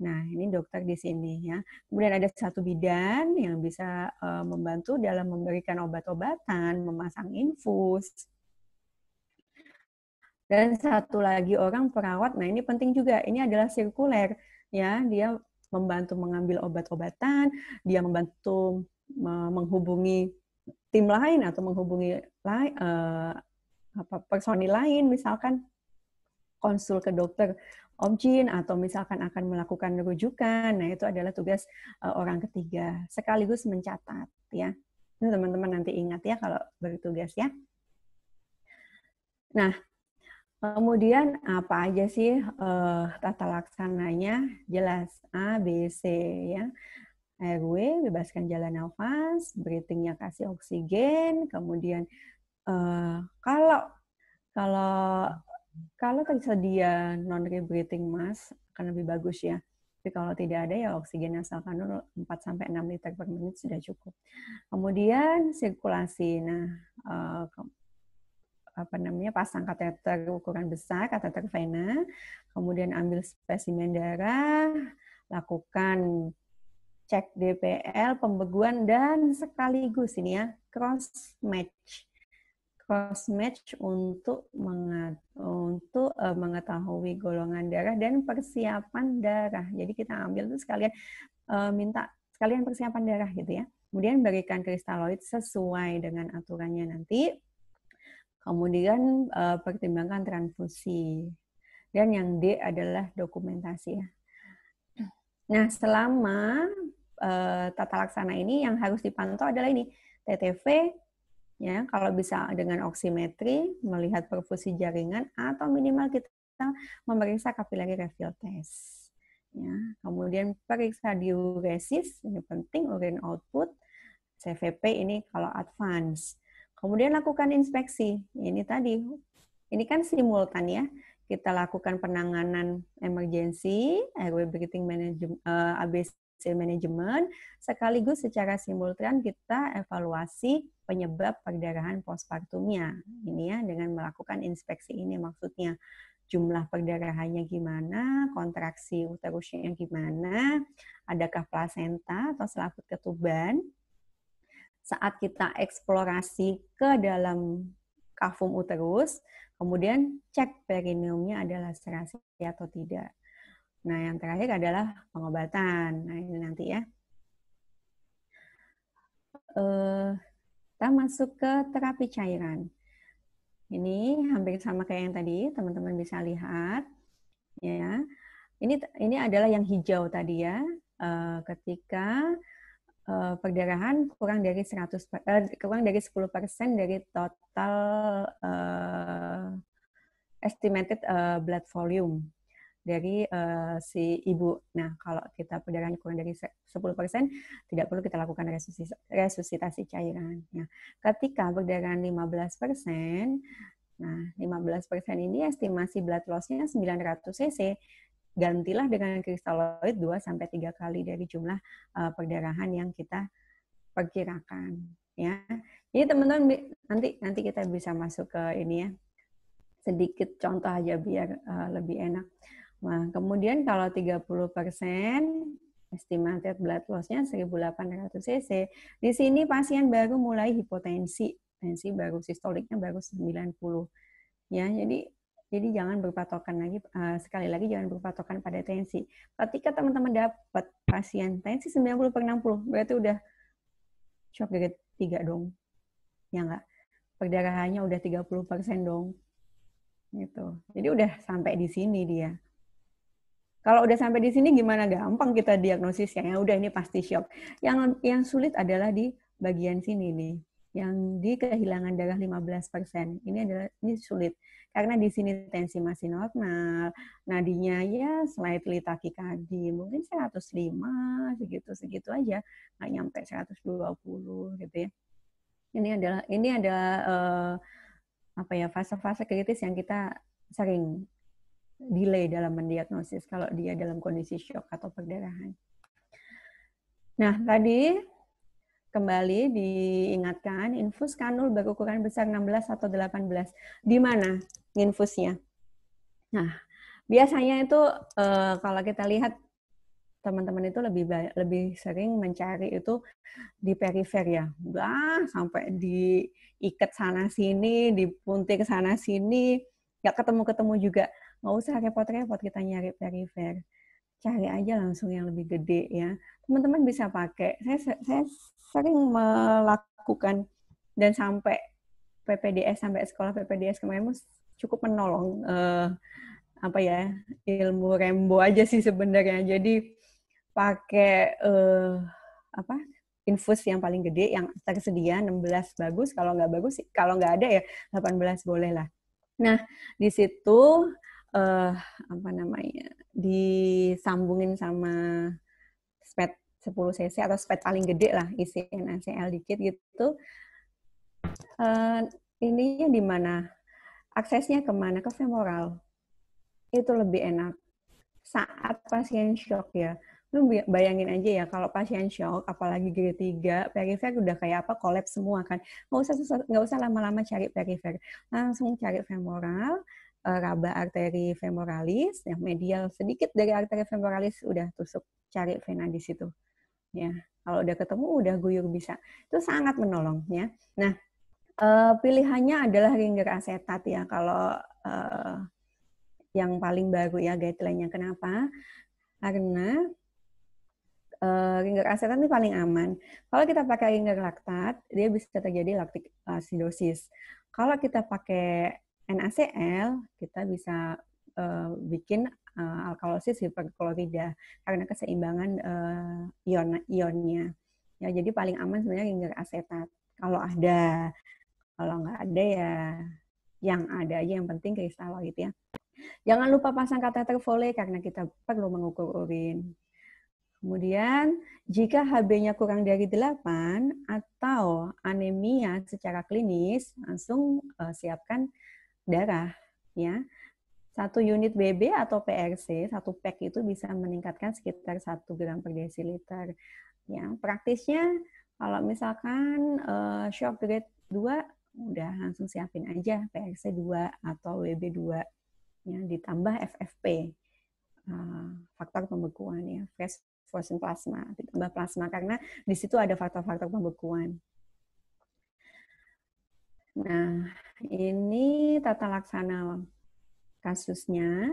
Nah, ini dokter di sini ya. Kemudian ada satu bidan yang bisa uh, membantu dalam memberikan obat-obatan, memasang infus. Dan satu lagi orang perawat. Nah, ini penting juga. Ini adalah sirkuler ya. Dia membantu mengambil obat-obatan, dia membantu menghubungi tim lain atau menghubungi lain uh, eh, apa personil lain misalkan konsul ke dokter Om Jin atau misalkan akan melakukan rujukan. Nah, itu adalah tugas uh, orang ketiga sekaligus mencatat ya. Ini teman-teman nanti ingat ya kalau bertugas ya. Nah, kemudian apa aja sih uh, tata laksananya? Jelas A, B, C ya. RW, bebaskan jalan nafas, breathingnya kasih oksigen, kemudian uh, kalau kalau kalau tersedia non-rebreathing mask akan lebih bagus ya. Tapi kalau tidak ada ya oksigen yang kanul 4 6 liter per menit sudah cukup. Kemudian sirkulasi. Nah, uh, apa namanya pasang kateter ukuran besar, kateter vena, kemudian ambil spesimen darah, lakukan cek DPL, pembeguan dan sekaligus ini ya cross match cross match untuk mengat untuk eh, mengetahui golongan darah dan persiapan darah. Jadi kita ambil itu sekalian eh, minta sekalian persiapan darah gitu ya. Kemudian berikan kristaloid sesuai dengan aturannya nanti. Kemudian eh, pertimbangkan transfusi. Dan yang D adalah dokumentasi ya. Nah, selama tata laksana ini yang harus dipantau adalah ini TTV, ya kalau bisa dengan oximetri melihat perfusi jaringan atau minimal kita memeriksa kapilari refill test ya kemudian periksa diuresis ini penting urine output CVP ini kalau advance kemudian lakukan inspeksi ini tadi ini kan simultan ya kita lakukan penanganan emergency airway breathing management uh, ABC management sekaligus secara simultan kita evaluasi penyebab perdarahan postpartumnya ini ya dengan melakukan inspeksi ini maksudnya jumlah perdarahannya gimana, kontraksi uterusnya gimana, adakah plasenta atau selaput ketuban. Saat kita eksplorasi ke dalam kafum uterus, kemudian cek perineumnya adalah serasi atau tidak. Nah, yang terakhir adalah pengobatan. Nah, ini nanti ya. Eh, kita masuk ke terapi cairan. Ini hampir sama kayak yang tadi, teman-teman bisa lihat. Ya, ini ini adalah yang hijau tadi ya. Eh, ketika eh, perdarahan kurang dari 100 eh, kurang dari 10% dari total estimated blood volume dari uh, si ibu. Nah, kalau kita perdarahan kurang dari 10%, tidak perlu kita lakukan resusitasi, resusitasi cairan. Nah, ketika perdarahan 15%, nah 15% ini estimasi blood loss-nya 900 cc, gantilah dengan kristaloid 2 sampai 3 kali dari jumlah uh, perdarahan yang kita perkirakan ya. ini teman-teman nanti nanti kita bisa masuk ke ini ya. Sedikit contoh aja biar uh, lebih enak. Nah, kemudian kalau 30 persen, estimated blood loss-nya 1.800 cc. Di sini pasien baru mulai hipotensi, tensi baru sistoliknya baru 90. Ya, jadi jadi jangan berpatokan lagi uh, sekali lagi jangan berpatokan pada tensi. Ketika teman-teman dapat pasien tensi 90 per 60, berarti udah shock grade 3 dong. Ya enggak? Perdarahannya udah 30% dong. Gitu. Jadi udah sampai di sini dia. Kalau udah sampai di sini gimana gampang kita diagnosis Ya udah ini pasti shock. Yang yang sulit adalah di bagian sini nih yang di kehilangan darah 15%. Ini adalah ini sulit karena di sini tensi masih normal, nadinya ya slightly takikardi, mungkin 105 segitu-segitu aja, nggak nyampe 120 gitu ya. Ini adalah ini ada uh, apa ya fase-fase kritis yang kita sering delay dalam mendiagnosis kalau dia dalam kondisi shock atau perdarahan. Nah, tadi kembali diingatkan infus kanul berukuran besar 16 atau 18. Di mana infusnya? Nah, biasanya itu eh, kalau kita lihat teman-teman itu lebih lebih sering mencari itu di perifer ya. Bah, sampai diikat sana sini, dipuntir sana sini, nggak ketemu-ketemu juga nggak usah repot-repot kita nyari perifer cari aja langsung yang lebih gede ya teman-teman bisa pakai saya saya sering melakukan dan sampai PPDS sampai sekolah PPDS kemarin cukup menolong eh, apa ya ilmu rembo aja sih sebenarnya jadi pakai eh, apa infus yang paling gede yang tersedia 16 bagus kalau nggak bagus kalau nggak ada ya 18 boleh lah nah di situ uh, apa namanya disambungin sama spet 10 cc atau spet paling gede lah isi NaCl dikit gitu uh, ininya di mana aksesnya kemana ke femoral itu lebih enak saat pasien shock ya lu bayangin aja ya kalau pasien shock apalagi grade 3 perifer udah kayak apa kolaps semua kan nggak usah nggak usah lama-lama cari perifer langsung cari femoral Eh, raba arteri femoralis, yang medial sedikit dari arteri femoralis udah tusuk cari vena di situ. Ya, kalau udah ketemu udah guyur bisa. Itu sangat menolong ya. Nah, eh, pilihannya adalah ringer asetat ya kalau eh, yang paling baru ya guideline-nya. Kenapa? Karena uh, ringer asetat ini paling aman. Kalau kita pakai ringer laktat, dia bisa terjadi laktik asidosis. Kalau kita pakai NaCl, kita bisa uh, bikin uh, alkalosis hiperklorida karena keseimbangan uh, ion ionnya. Ya, jadi paling aman sebenarnya ginger asetat. Kalau ada, kalau nggak ada ya yang ada aja yang penting kristaloid ya. Jangan lupa pasang kateter Foley karena kita perlu mengukur urin. Kemudian, jika HB-nya kurang dari 8 atau anemia secara klinis, langsung uh, siapkan darah ya. Satu unit BB atau PRC, satu pack itu bisa meningkatkan sekitar satu gram per desiliter. Ya, praktisnya kalau misalkan uh, eh, shock grade 2 udah langsung siapin aja PRC 2 atau WB 2 ya ditambah FFP uh, eh, faktor pembekuan ya fresh frozen plasma ditambah plasma karena di situ ada faktor-faktor pembekuan Nah, ini tata laksana kasusnya.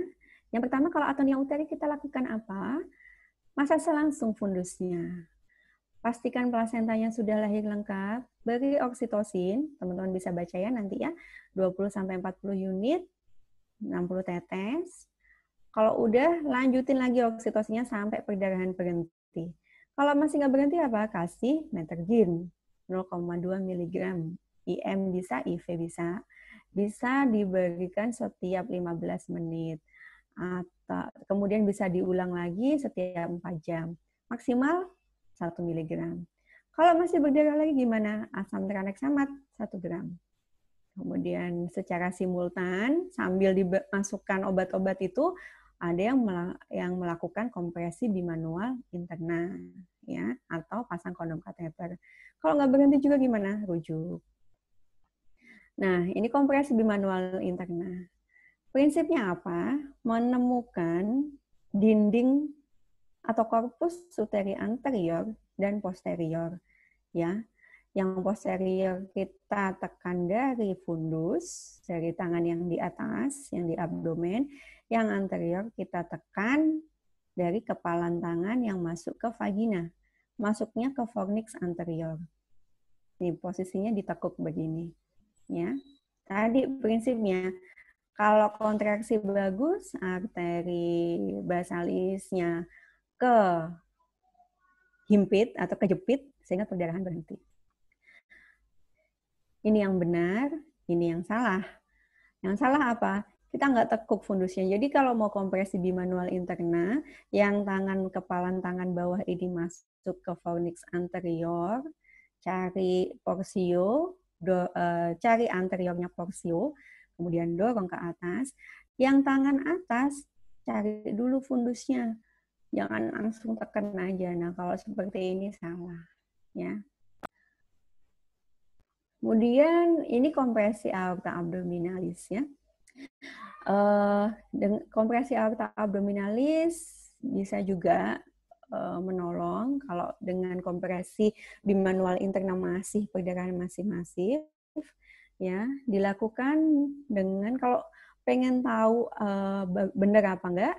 Yang pertama kalau atonia uteri kita lakukan apa? Masa selangsung fundusnya. Pastikan plasentanya sudah lahir lengkap, beri oksitosin, teman-teman bisa baca ya nanti ya, 20 40 unit, 60 tetes. Kalau udah lanjutin lagi oksitosinnya sampai perdarahan berhenti. Kalau masih nggak berhenti apa? Kasih metergin 0,2 miligram IM bisa, IV bisa, bisa diberikan setiap 15 menit. Atau, kemudian bisa diulang lagi setiap 4 jam. Maksimal 1 mg. Kalau masih berdarah lagi gimana? Asam tranexamat 1 gram. Kemudian secara simultan sambil dimasukkan obat-obat itu ada yang yang melakukan kompresi bimanual interna ya atau pasang kondom kateter. Kalau nggak berhenti juga gimana? Rujuk. Nah, ini kompresi bimanual interna. Prinsipnya apa? Menemukan dinding atau korpus suteri anterior dan posterior. Ya, yang posterior kita tekan dari fundus, dari tangan yang di atas, yang di abdomen. Yang anterior kita tekan dari kepalan tangan yang masuk ke vagina. Masuknya ke fornix anterior. Ini posisinya ditekuk begini ya tadi prinsipnya kalau kontraksi bagus arteri basalisnya ke himpit atau kejepit sehingga perdarahan berhenti ini yang benar ini yang salah yang salah apa kita nggak tekuk fundusnya. Jadi kalau mau kompresi di manual interna, yang tangan kepalan tangan bawah ini masuk ke fornix anterior, cari porsio, do, uh, cari anteriornya porsio, kemudian dorong ke atas. Yang tangan atas cari dulu fundusnya, jangan langsung tekan aja. Nah kalau seperti ini salah, ya. Kemudian ini kompresi aorta abdominalis ya. Uh, kompresi aorta abdominalis bisa juga Eh, menolong kalau dengan kompresi di manual interna masih perdarahan masih masif ya dilakukan dengan kalau pengen tahu uh, benar apa enggak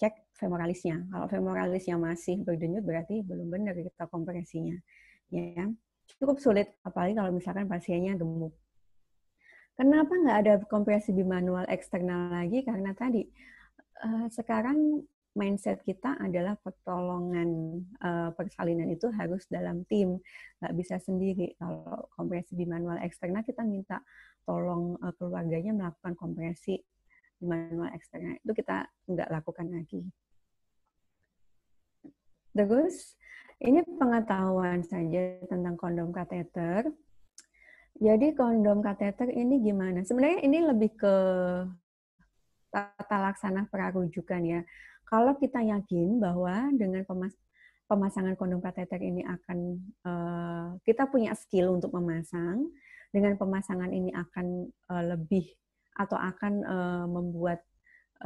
cek femoralisnya kalau femoralisnya masih berdenyut berarti belum benar kita kompresinya ya cukup sulit apalagi kalau misalkan pasiennya gemuk Kenapa nggak ada kompresi di manual eksternal lagi? Karena tadi eh, sekarang mindset kita adalah pertolongan uh, persalinan itu harus dalam tim, nggak bisa sendiri. Kalau kompresi di manual eksternal kita minta tolong uh, keluarganya melakukan kompresi di manual eksternal itu kita nggak lakukan lagi. Terus ini pengetahuan saja tentang kondom kateter. Jadi kondom kateter ini gimana? Sebenarnya ini lebih ke tata laksana perarujukan ya kalau kita yakin bahwa dengan pemas pemasangan kondom kateter ini akan uh, kita punya skill untuk memasang, dengan pemasangan ini akan uh, lebih atau akan uh, membuat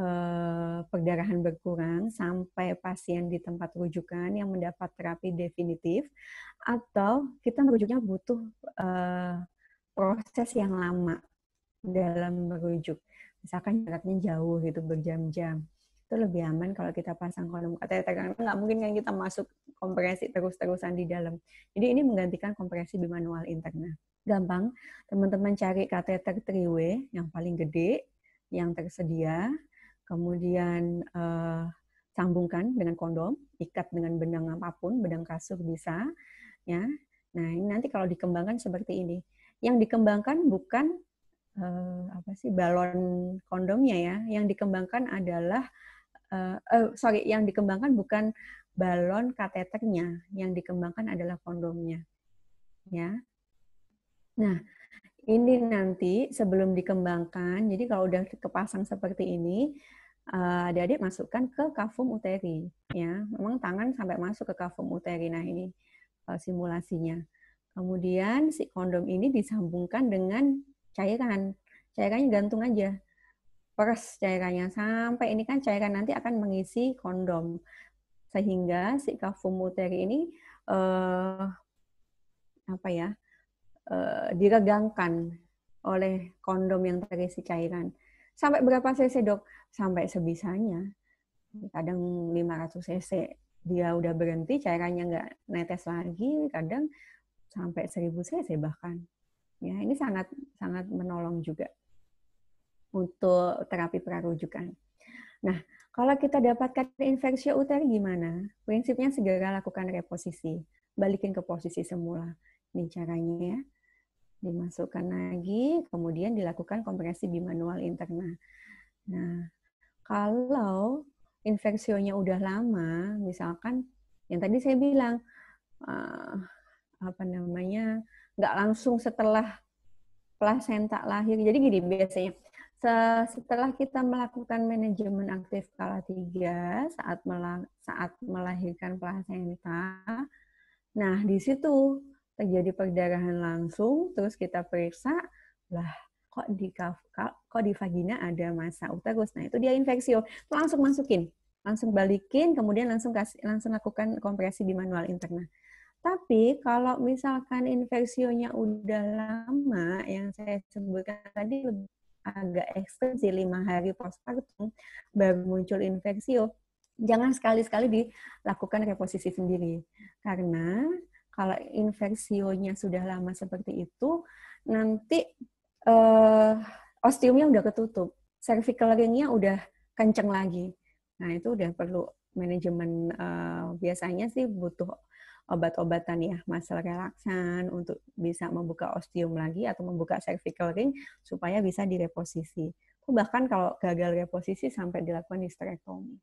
uh, perdarahan berkurang sampai pasien di tempat rujukan yang mendapat terapi definitif atau kita merujuknya butuh uh, proses yang lama dalam merujuk misalkan jaraknya jauh gitu berjam-jam itu lebih aman kalau kita pasang kolom KTT karena nggak mungkin kan kita masuk kompresi terus-terusan di dalam. Jadi ini menggantikan kompresi bimanual internal. Gampang, teman-teman cari kateter 3 yang paling gede yang tersedia, kemudian eh, sambungkan dengan kondom, ikat dengan benang apapun, benang kasur bisa, ya. Nah ini nanti kalau dikembangkan seperti ini. Yang dikembangkan bukan eh, apa sih balon kondomnya ya, yang dikembangkan adalah uh, oh, sorry, yang dikembangkan bukan balon kateternya, yang dikembangkan adalah kondomnya. Ya. Nah, ini nanti sebelum dikembangkan, jadi kalau udah kepasang seperti ini, uh, adik-adik masukkan ke kavum uteri. Ya, memang tangan sampai masuk ke kavum uteri. Nah, ini uh, simulasinya. Kemudian si kondom ini disambungkan dengan cairan. Cairannya gantung aja pers cairannya sampai ini kan cairan nanti akan mengisi kondom sehingga si kafum uteri ini eh, apa ya eh, diregangkan oleh kondom yang terisi cairan sampai berapa cc dok sampai sebisanya kadang 500 cc dia udah berhenti cairannya nggak netes lagi kadang sampai 1000 cc bahkan ya ini sangat sangat menolong juga untuk terapi prarujukan. Nah, kalau kita dapatkan infeksi uteri gimana? Prinsipnya segera lakukan reposisi, balikin ke posisi semula. Ini caranya ya. Dimasukkan lagi, kemudian dilakukan kompresi bimanual interna. Nah, kalau infeksionya udah lama, misalkan yang tadi saya bilang uh, apa namanya nggak langsung setelah plasenta lahir. Jadi gini biasanya setelah kita melakukan manajemen aktif skala 3 saat saat melahirkan plasenta, nah di situ terjadi perdarahan langsung, terus kita periksa, lah kok di kok di vagina ada masa uterus. Nah, itu dia infeksio. Langsung masukin, langsung balikin, kemudian langsung kasih, langsung lakukan kompresi di manual interna. Tapi kalau misalkan infeksionya udah lama, yang saya sebutkan tadi lebih agak ekstrim sih lima hari postpartum baru muncul infeksio oh. jangan sekali-sekali dilakukan reposisi sendiri karena kalau infeksionya sudah lama seperti itu nanti eh, ostiumnya udah ketutup cervical ringnya udah kenceng lagi nah itu udah perlu manajemen eh, biasanya sih butuh obat-obatan ya, muscle relaksan untuk bisa membuka ostium lagi atau membuka cervical ring supaya bisa direposisi. Atau bahkan kalau gagal reposisi sampai dilakukan hysterektomi.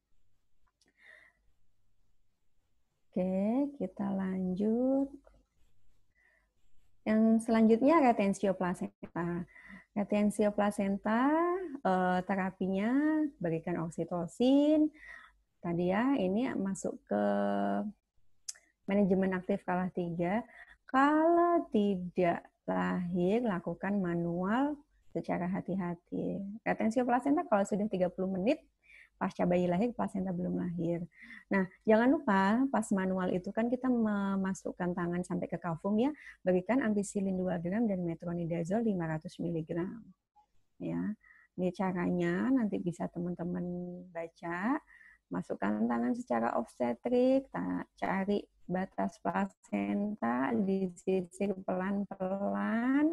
Oke, kita lanjut. Yang selanjutnya retensio placenta. Retensio placenta eh, terapinya berikan oksitosin. Tadi ya, ini masuk ke manajemen aktif kalah tiga. Kalau tidak lahir, lakukan manual secara hati-hati. Retensio plasenta kalau sudah 30 menit, pasca bayi lahir, plasenta belum lahir. Nah, jangan lupa pas manual itu kan kita memasukkan tangan sampai ke kafung ya, berikan ampicillin 2 gram dan metronidazol 500 mg. Ya. Ini caranya nanti bisa teman-teman baca masukkan tangan secara obstetrik, cari batas plasenta, disisir pelan-pelan,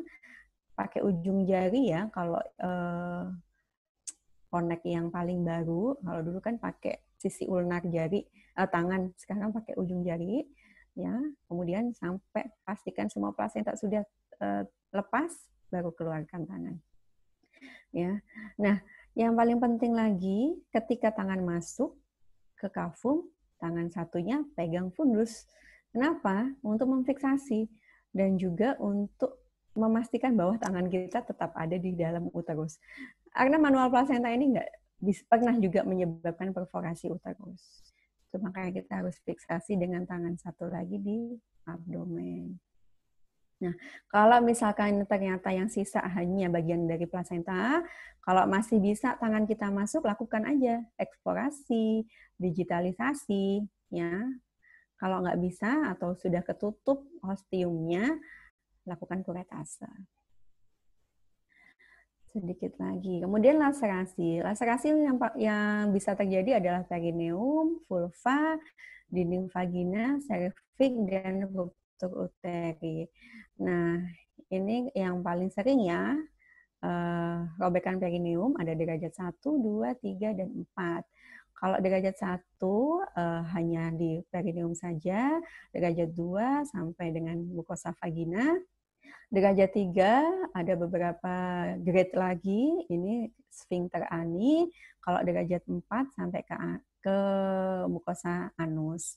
pakai ujung jari ya kalau eh, yang paling baru. Kalau dulu kan pakai sisi ulnar jari, eh, tangan. Sekarang pakai ujung jari, ya. Kemudian sampai pastikan semua placenta sudah eh, lepas, baru keluarkan tangan. Ya, nah yang paling penting lagi ketika tangan masuk ke kafum, tangan satunya pegang fundus. Kenapa? Untuk memfiksasi dan juga untuk memastikan bahwa tangan kita tetap ada di dalam uterus. Karena manual placenta ini nggak pernah juga menyebabkan perforasi uterus. Itu makanya kita harus fiksasi dengan tangan satu lagi di abdomen. Nah, kalau misalkan ternyata yang sisa hanya bagian dari plasenta, kalau masih bisa tangan kita masuk, lakukan aja eksplorasi, digitalisasi, ya. Kalau nggak bisa atau sudah ketutup ostiumnya, lakukan kuretase. Sedikit lagi. Kemudian laserasi. Laserasi yang, yang bisa terjadi adalah perineum, vulva, dinding vagina, cervix, dan struktur uteri. Iya. Nah, ini yang paling sering ya, uh, robekan perineum ada derajat 1, 2, 3, dan 4. Kalau derajat 1 uh, eh, hanya di perineum saja, derajat 2 sampai dengan mukosa vagina, derajat 3 ada beberapa grade lagi, ini sphincter ani, kalau derajat 4 sampai ke ke mukosa anus.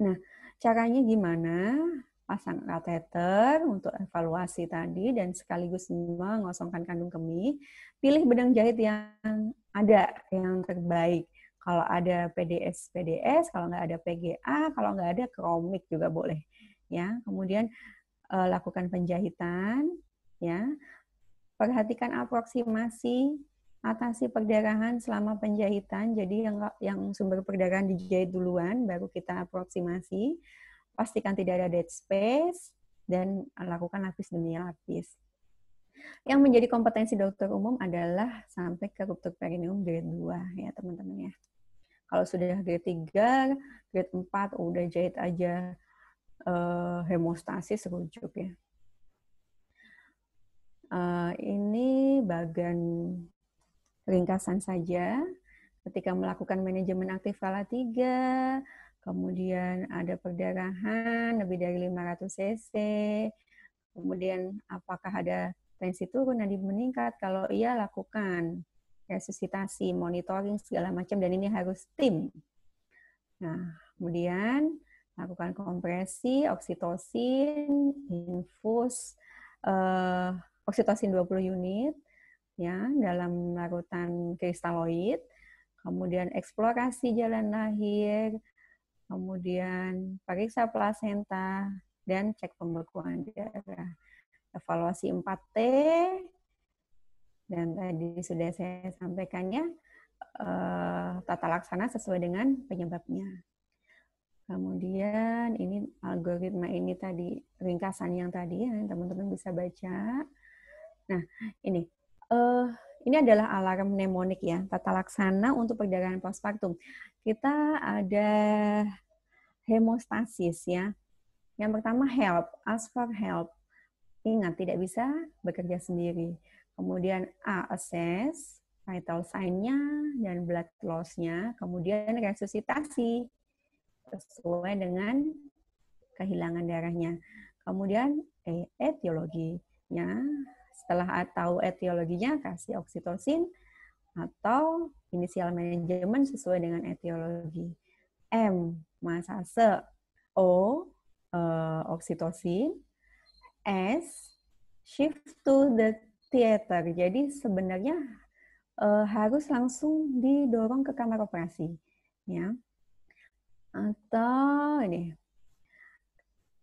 Nah, Caranya gimana? Pasang kateter untuk evaluasi tadi dan sekaligus mengosongkan kandung kemih. Pilih benang jahit yang ada, yang terbaik. Kalau ada PDS, PDS. Kalau nggak ada PGA. Kalau nggak ada kromik juga boleh. Ya, kemudian eh, lakukan penjahitan. Ya, perhatikan aproksimasi atasi perdarahan selama penjahitan. Jadi yang yang sumber perdarahan dijahit duluan, baru kita aproksimasi. Pastikan tidak ada dead space dan lakukan lapis demi lapis. Yang menjadi kompetensi dokter umum adalah sampai ke ruptur perineum grade 2 ya teman-teman ya. Kalau sudah grade 3, grade 4 udah jahit aja uh, hemostasis rujuk ya. Uh, ini bagian ringkasan saja, ketika melakukan manajemen aktif kala 3, kemudian ada perdarahan lebih dari 500 cc, kemudian apakah ada tensi turun dan meningkat, kalau iya lakukan resusitasi, monitoring segala macam dan ini harus tim. Nah, kemudian lakukan kompresi, oksitosin, infus, eh, oksitosin 20 unit, ya dalam larutan kristaloid, kemudian eksplorasi jalan lahir, kemudian periksa plasenta dan cek pembekuan darah. Evaluasi 4T dan tadi sudah saya sampaikannya eh, tata laksana sesuai dengan penyebabnya. Kemudian ini algoritma ini tadi ringkasan yang tadi ya teman-teman bisa baca. Nah, ini uh, ini adalah alarm mnemonik ya, tata laksana untuk perdagangan postpartum. Kita ada hemostasis ya. Yang pertama help, ask for help. Ingat, tidak bisa bekerja sendiri. Kemudian A, assess, vital sign-nya dan blood loss-nya. Kemudian resusitasi sesuai dengan kehilangan darahnya. Kemudian eh, etiologinya setelah tahu etiologinya, kasih oksitosin atau inisial manajemen sesuai dengan etiologi. M, masase. O, uh, oksitosin. S, shift to the theater. Jadi sebenarnya uh, harus langsung didorong ke kamar operasi. Ya. Atau ini,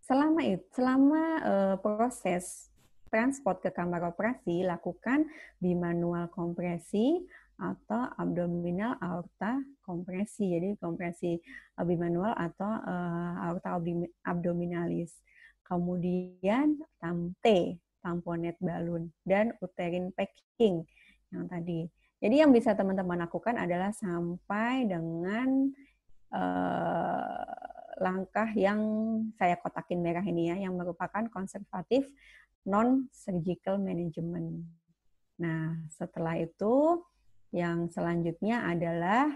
selama itu selama uh, proses transport ke kamar operasi, lakukan bimanual kompresi atau abdominal aorta kompresi. Jadi kompresi eh, bimanual atau eh, aorta abdominalis. Kemudian tamte tamponet balun dan uterin packing yang tadi. Jadi yang bisa teman-teman lakukan adalah sampai dengan eh, langkah yang saya kotakin merah ini ya, yang merupakan konservatif non surgical management. Nah, setelah itu yang selanjutnya adalah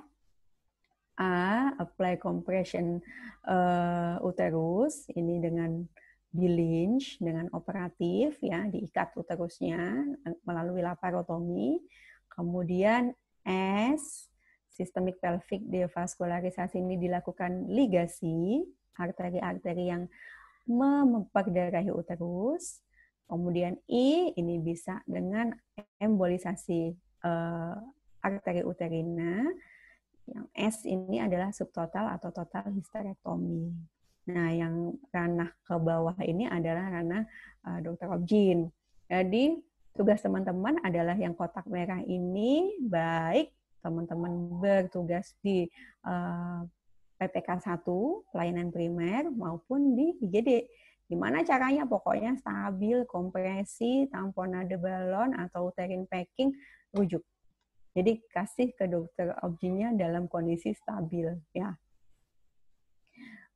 A apply compression uh, uterus ini dengan bilinch dengan operatif ya diikat uterusnya eh, melalui laparotomi. Kemudian S systemic pelvic devaskularisasi ini dilakukan ligasi arteri-arteri yang memperdarahi uterus. Kemudian I ini bisa dengan embolisasi uh, arteri uterina. Yang S ini adalah subtotal atau total histerektomi. Nah, yang ranah ke bawah ini adalah ranah uh, dokter Objin. Jadi, tugas teman-teman adalah yang kotak merah ini baik teman-teman bertugas di uh, PPK 1, pelayanan primer, maupun di IGD Gimana caranya? Pokoknya stabil, kompresi, tamponade balon, atau uterine packing, rujuk. Jadi kasih ke dokter objinya dalam kondisi stabil. ya.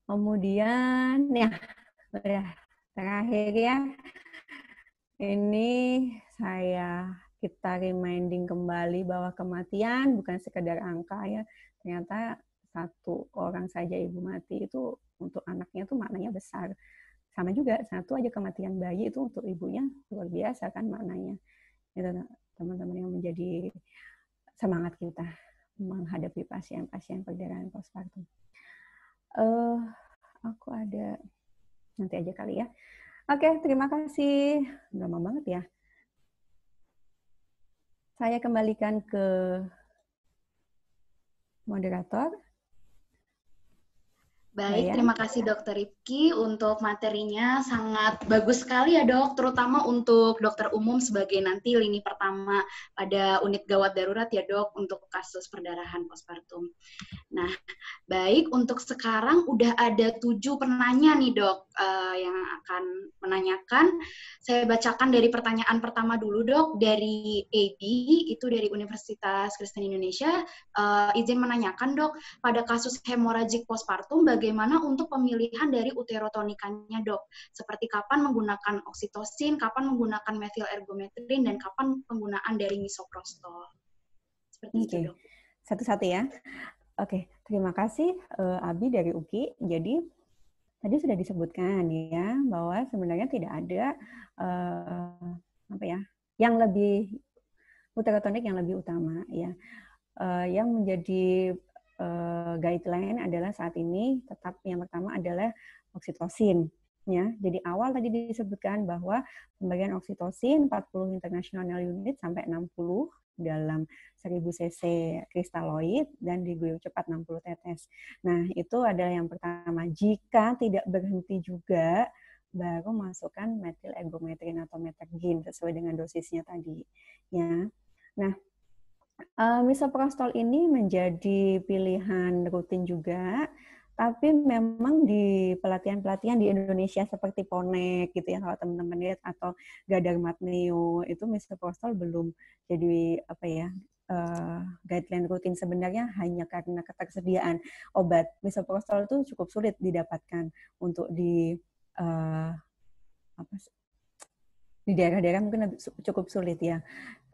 Kemudian, ya, udah ya, terakhir ya. Ini saya kita reminding kembali bahwa kematian bukan sekedar angka ya. Ternyata satu orang saja ibu mati itu untuk anaknya tuh maknanya besar sama juga satu aja kematian bayi itu untuk ibunya luar biasa kan maknanya itu teman-teman yang menjadi semangat kita menghadapi pasien-pasien perdarahan postpartum. Uh, aku ada nanti aja kali ya. Oke, okay, terima kasih. Lama banget ya. Saya kembalikan ke moderator. Baik, iya. terima kasih Dokter Ripki untuk materinya sangat bagus sekali ya dok, terutama untuk dokter umum sebagai nanti lini pertama pada unit gawat darurat ya dok untuk kasus perdarahan postpartum. Nah, baik untuk sekarang udah ada tujuh penanya nih dok uh, yang akan menanyakan. Saya bacakan dari pertanyaan pertama dulu dok dari AB itu dari Universitas Kristen Indonesia. Uh, izin menanyakan dok pada kasus hemoragik postpartum bagi bagaimana untuk pemilihan dari uterotonikannya dok. Seperti kapan menggunakan oksitosin, kapan menggunakan methyl ergometrin, dan kapan penggunaan dari misoprostol. Seperti okay. itu dok. Satu-satu ya. Oke, okay. terima kasih uh, Abi dari UKI. Jadi tadi sudah disebutkan ya bahwa sebenarnya tidak ada uh, apa ya yang lebih uterotonik yang lebih utama ya uh, yang menjadi uh, guideline adalah saat ini tetap yang pertama adalah oksitosin ya. Jadi awal tadi disebutkan bahwa pembagian oksitosin 40 international unit sampai 60 dalam 1000 cc kristaloid dan diguyur cepat 60 tetes. Nah, itu adalah yang pertama. Jika tidak berhenti juga, baru masukkan metil ergometrin atau metergin sesuai dengan dosisnya tadi. Ya. Nah, Uh, eh, misoprostol ini menjadi pilihan rutin juga, tapi memang di pelatihan-pelatihan di Indonesia seperti Ponek gitu ya, kalau teman-teman lihat atau Gadar Matneo itu misoprostol belum jadi apa ya uh, guideline rutin sebenarnya hanya karena ketersediaan obat misoprostol itu cukup sulit didapatkan untuk di uh, apa di daerah-daerah mungkin cukup sulit ya.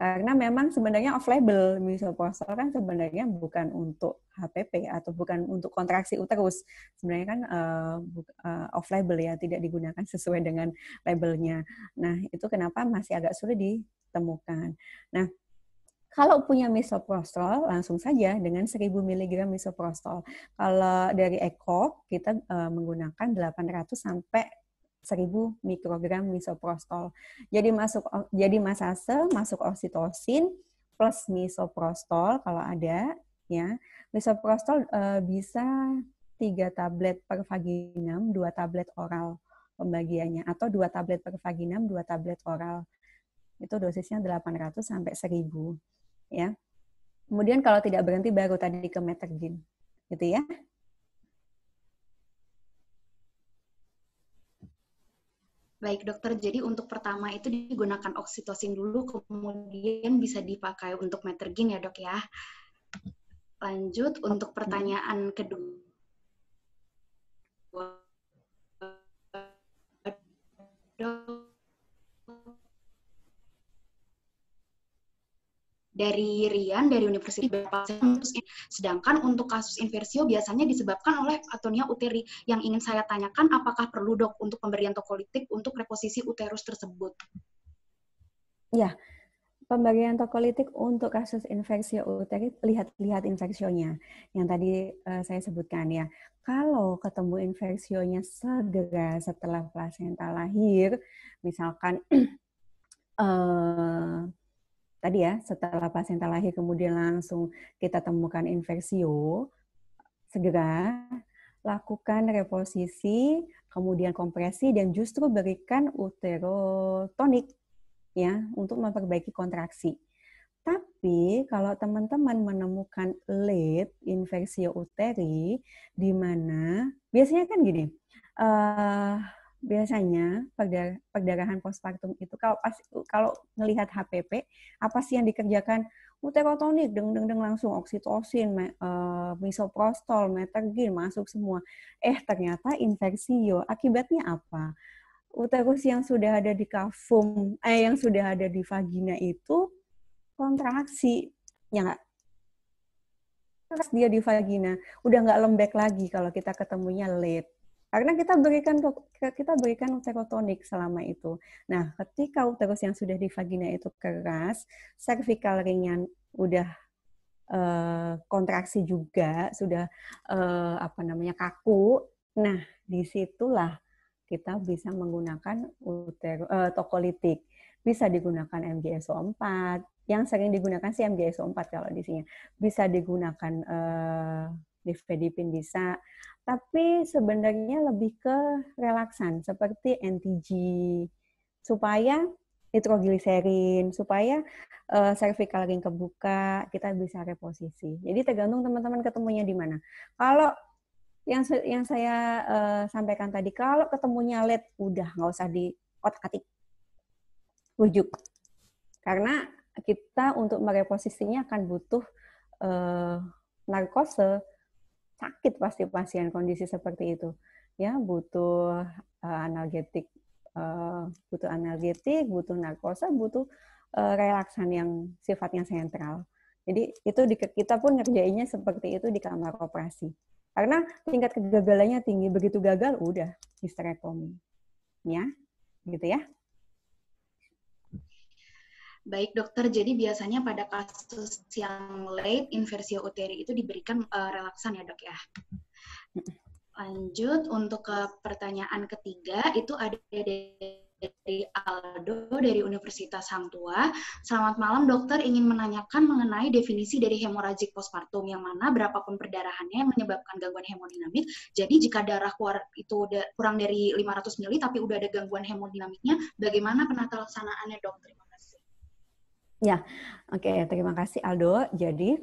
Karena memang sebenarnya off label misoprostol kan sebenarnya bukan untuk HPP atau bukan untuk kontraksi uterus. Sebenarnya kan uh, eh, uh, eh, off label ya, tidak digunakan sesuai dengan labelnya. Nah, itu kenapa masih agak sulit ditemukan. Nah, kalau punya misoprostol, langsung saja dengan 1000 mg misoprostol. Kalau dari ECOG, kita uh, menggunakan 800 sampai 1000 mikrogram misoprostol. Jadi masuk jadi masase masuk oksitosin plus misoprostol kalau ada ya. Misoprostol e, bisa 3 tablet per vaginam, 2 tablet oral pembagiannya atau 2 tablet per vaginam, 2 tablet oral. Itu dosisnya 800 sampai 1000 ya. Kemudian kalau tidak berhenti baru tadi ke metergin gitu ya. Baik dokter, jadi untuk pertama itu digunakan oksitosin dulu, kemudian bisa dipakai untuk metergin ya dok ya. Lanjut untuk pertanyaan kedua. Dok, dari Rian dari Universitas iya. sedangkan untuk kasus inversio biasanya disebabkan oleh atonia uteri yang ingin saya tanyakan apakah perlu dok untuk pemberian tokolitik untuk reposisi uterus tersebut ya pemberian tokolitik untuk kasus infeksi uteri lihat-lihat infeksionya yang tadi uh, saya sebutkan ya. Kalau ketemu infeksionya segera setelah plasenta lahir, misalkan eh, tadi ya setelah pasien terlahir kemudian langsung kita temukan infeksio segera lakukan reposisi kemudian kompresi dan justru berikan uterotonik ya untuk memperbaiki kontraksi tapi kalau teman-teman menemukan late infeksio uteri di mana biasanya kan gini uh, biasanya pegda, postpartum itu kalau pas kalau melihat HPP apa sih yang dikerjakan uterotonik deng deng deng langsung oksitosin eh, misoprostol metergin masuk semua eh ternyata infeksi yo akibatnya apa uterus yang sudah ada di kafum eh yang sudah ada di vagina itu kontraksi ya nggak terus dia di vagina udah nggak lembek lagi kalau kita ketemunya late karena kita berikan kita berikan uterotonik selama itu. Nah, ketika uterus yang sudah di vagina itu keras, cervical ringan udah eh, kontraksi juga, sudah eh, apa namanya kaku. Nah, disitulah kita bisa menggunakan utero, eh, tokolitik. Bisa digunakan MGSO4, yang sering digunakan sih MGSO4 kalau di sini. Bisa digunakan eh, difedipin bisa tapi sebenarnya lebih ke relaksan seperti NTG supaya nitrogliserin supaya uh, cervical ring kebuka kita bisa reposisi. Jadi tergantung teman-teman ketemunya di mana. Kalau yang yang saya uh, sampaikan tadi kalau ketemunya led udah nggak usah di otak-atik rujuk karena kita untuk mereposisinya akan butuh uh, narkose sakit pasti pasien kondisi seperti itu ya butuh uh, analgetik uh, butuh analgetik butuh narkosa butuh uh, relaksan yang sifatnya sentral jadi itu di, kita pun ngerjainnya seperti itu di kamar operasi karena tingkat kegagalannya tinggi begitu gagal udah histerektomi ya gitu ya Baik dokter, jadi biasanya pada kasus yang late inversio uteri itu diberikan uh, relaksan ya dok ya. Lanjut untuk ke pertanyaan ketiga itu ada dari Aldo dari Universitas Hang Tua. Selamat malam dokter, ingin menanyakan mengenai definisi dari hemoragik postpartum yang mana berapapun perdarahannya yang menyebabkan gangguan hemodinamik. Jadi jika darah keluar itu kurang dari 500 ml tapi udah ada gangguan hemodinamiknya, bagaimana penata laksanaannya dokter? Terima Ya, oke, okay, terima kasih Aldo. Jadi,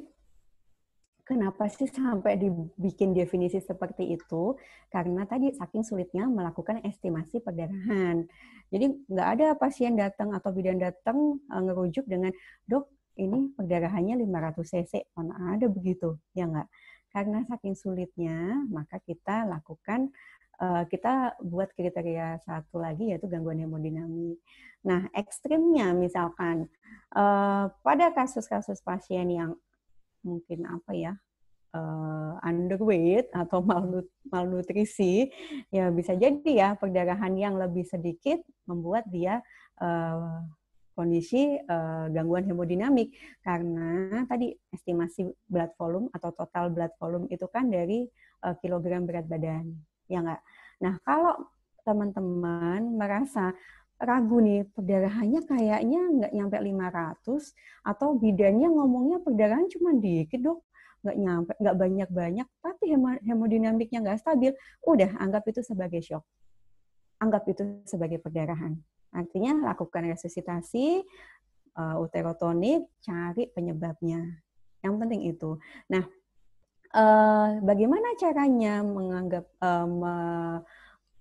kenapa sih sampai dibikin definisi seperti itu? Karena tadi saking sulitnya melakukan estimasi perdarahan. Jadi, nggak ada pasien datang atau bidan datang eh, ngerujuk dengan, dok, ini perdarahannya 500 cc. Mana ada begitu, ya nggak? Karena saking sulitnya, maka kita lakukan Eh, kita buat kriteria satu lagi yaitu gangguan hemodinamik. Nah, ekstrimnya misalkan uh, pada kasus-kasus pasien yang mungkin apa ya uh, underweight atau malnutrisi ya bisa jadi ya perdarahan yang lebih sedikit membuat dia uh, kondisi uh, gangguan hemodinamik karena tadi estimasi blood volume atau total blood volume itu kan dari uh, kilogram berat badan ya nggak? Nah, kalau teman-teman merasa ragu nih, perdarahannya kayaknya nggak nyampe 500, atau bidannya ngomongnya perdarahan cuma dikit dok, nggak nyampe, nggak banyak-banyak, tapi hemodinamiknya nggak stabil, udah anggap itu sebagai shock. Anggap itu sebagai perdarahan. Artinya lakukan resusitasi, uterotonic, eh, uterotonik, cari penyebabnya. Yang penting itu. Nah, uh, bagaimana caranya menganggap uh, me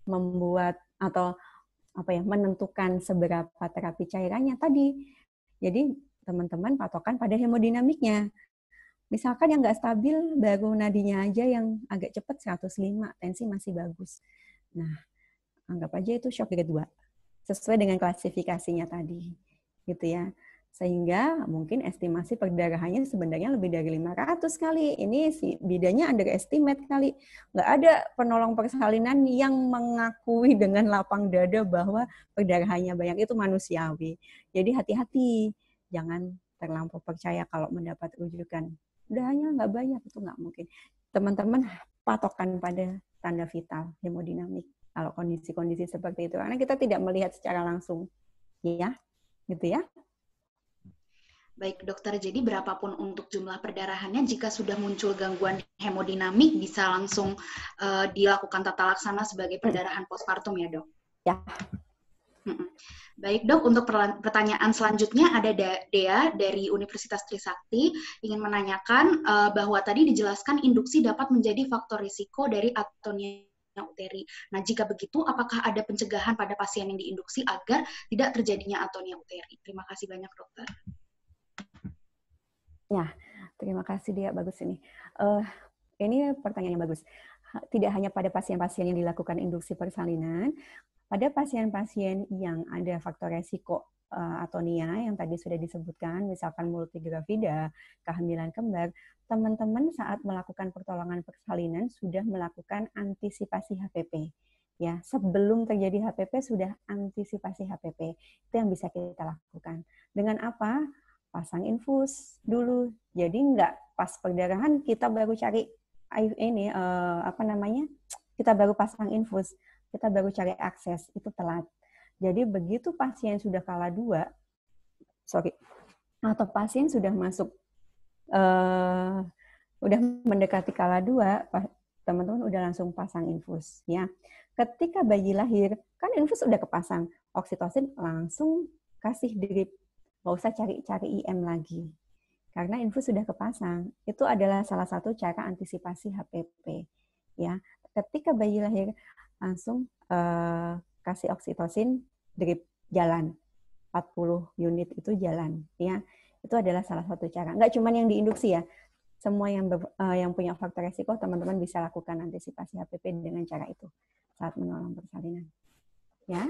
membuat atau apa ya menentukan seberapa terapi cairannya tadi. Jadi teman-teman patokan pada hemodinamiknya. Misalkan yang nggak stabil baru nadinya aja yang agak cepat 105, tensi masih bagus. Nah, anggap aja itu shock kedua sesuai dengan klasifikasinya tadi. Gitu ya. Sehingga mungkin estimasi perdarahannya sebenarnya lebih dari 500 kali. Ini si ada underestimate kali. Nggak ada penolong persalinan yang mengakui dengan lapang dada bahwa perdarahannya banyak itu manusiawi. Jadi hati-hati, jangan terlampau percaya kalau mendapat rujukan. udah hanya nggak banyak, itu nggak mungkin. Teman-teman patokan pada tanda vital, hemodinamik kalau kondisi-kondisi seperti itu karena kita tidak melihat secara langsung ya gitu ya Baik dokter, jadi berapapun untuk jumlah perdarahannya, jika sudah muncul gangguan hemodinamik, bisa langsung uh, dilakukan tata laksana sebagai perdarahan postpartum ya dok? Ya. Baik dok, untuk pertanyaan selanjutnya ada Dea dari Universitas Trisakti ingin menanyakan uh, bahwa tadi dijelaskan induksi dapat menjadi faktor risiko dari atonia uteri. Nah jika begitu, apakah ada pencegahan pada pasien yang diinduksi agar tidak terjadinya atonia uteri? Terima kasih banyak dokter. Ya terima kasih dia bagus ini. Uh, ini pertanyaan yang bagus. Tidak hanya pada pasien-pasien yang dilakukan induksi persalinan, pada pasien-pasien yang ada faktor resiko uh, atonia yang tadi sudah disebutkan, misalkan multigravida, kehamilan kembar, teman-teman saat melakukan pertolongan persalinan sudah melakukan antisipasi HPP. Ya, sebelum terjadi HPP sudah antisipasi HPP. Itu yang bisa kita lakukan. Dengan apa? pasang infus dulu. Jadi nggak pas perdarahan kita baru cari ini uh, apa namanya? Kita baru pasang infus, kita baru cari akses itu telat. Jadi begitu pasien sudah kalah dua, sorry, atau pasien sudah masuk, uh, udah mendekati kalah dua, teman-teman udah langsung pasang infus ya. Ketika bayi lahir, kan infus udah kepasang, oksitosin langsung kasih drip nggak usah cari-cari IM lagi. Karena infus sudah kepasang, itu adalah salah satu cara antisipasi HPP. Ya, ketika bayi lahir langsung eh, kasih oksitosin drip jalan 40 unit itu jalan. Ya, itu adalah salah satu cara. Nggak cuma yang diinduksi ya, semua yang ber, eh, yang punya faktor resiko teman-teman bisa lakukan antisipasi HPP dengan cara itu saat menolong persalinan. Ya.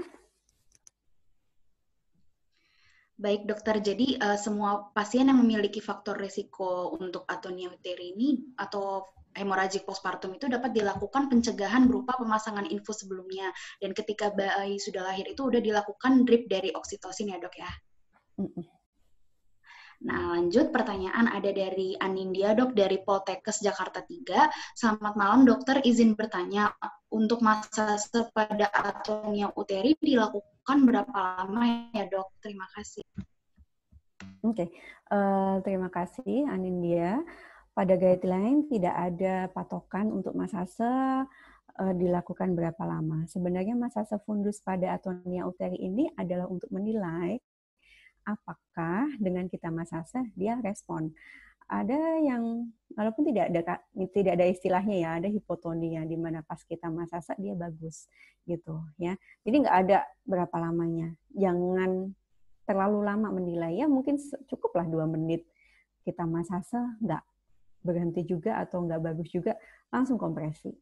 Baik dokter, jadi uh, semua pasien yang memiliki faktor resiko untuk atonia uteri ini atau hemoragik postpartum itu dapat dilakukan pencegahan berupa pemasangan infus sebelumnya dan ketika bayi sudah lahir itu sudah dilakukan drip dari oksitosin ya dok ya. Nah, lanjut pertanyaan ada dari Anindia dok, dari Poltekkes Jakarta 3. Selamat malam, dokter. Izin bertanya, untuk masa pada atonia uteri dilakukan berapa lama ya, dok? Terima kasih. Oke, okay. uh, eh, terima kasih Anindia. Pada guideline tidak ada patokan untuk masase uh, eh, dilakukan berapa lama. Sebenarnya masa sefundus pada atonia uteri ini adalah untuk menilai apakah dengan kita masase dia respon. Ada yang walaupun tidak ada tidak ada istilahnya ya, ada hipotonia di mana pas kita masase dia bagus gitu ya. Jadi nggak ada berapa lamanya. Jangan terlalu lama menilai ya, mungkin cukuplah dua menit kita masase nggak berhenti juga atau nggak bagus juga langsung kompresi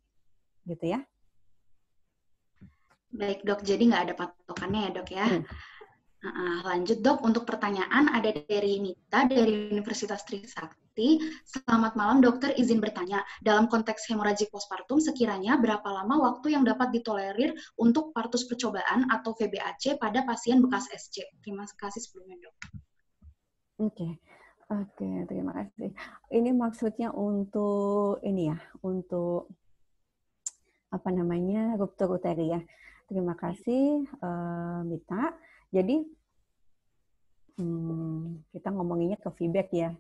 gitu ya. Baik dok, jadi nggak ada patokannya ya dok ya. Hmm. Nah, lanjut dok, untuk pertanyaan ada dari Nita dari Universitas Trisakti. Selamat malam dokter, izin bertanya. Dalam konteks hemoragik postpartum, sekiranya berapa lama waktu yang dapat ditolerir untuk partus percobaan atau VBAC pada pasien bekas SC? Terima kasih sebelumnya dok. Oke, okay. oke okay, terima kasih. Ini maksudnya untuk ini ya, untuk apa namanya ruptur uteri ya. Terima kasih, uh, eh, Mita. Jadi hmm, kita ngomonginnya ke feedback ya.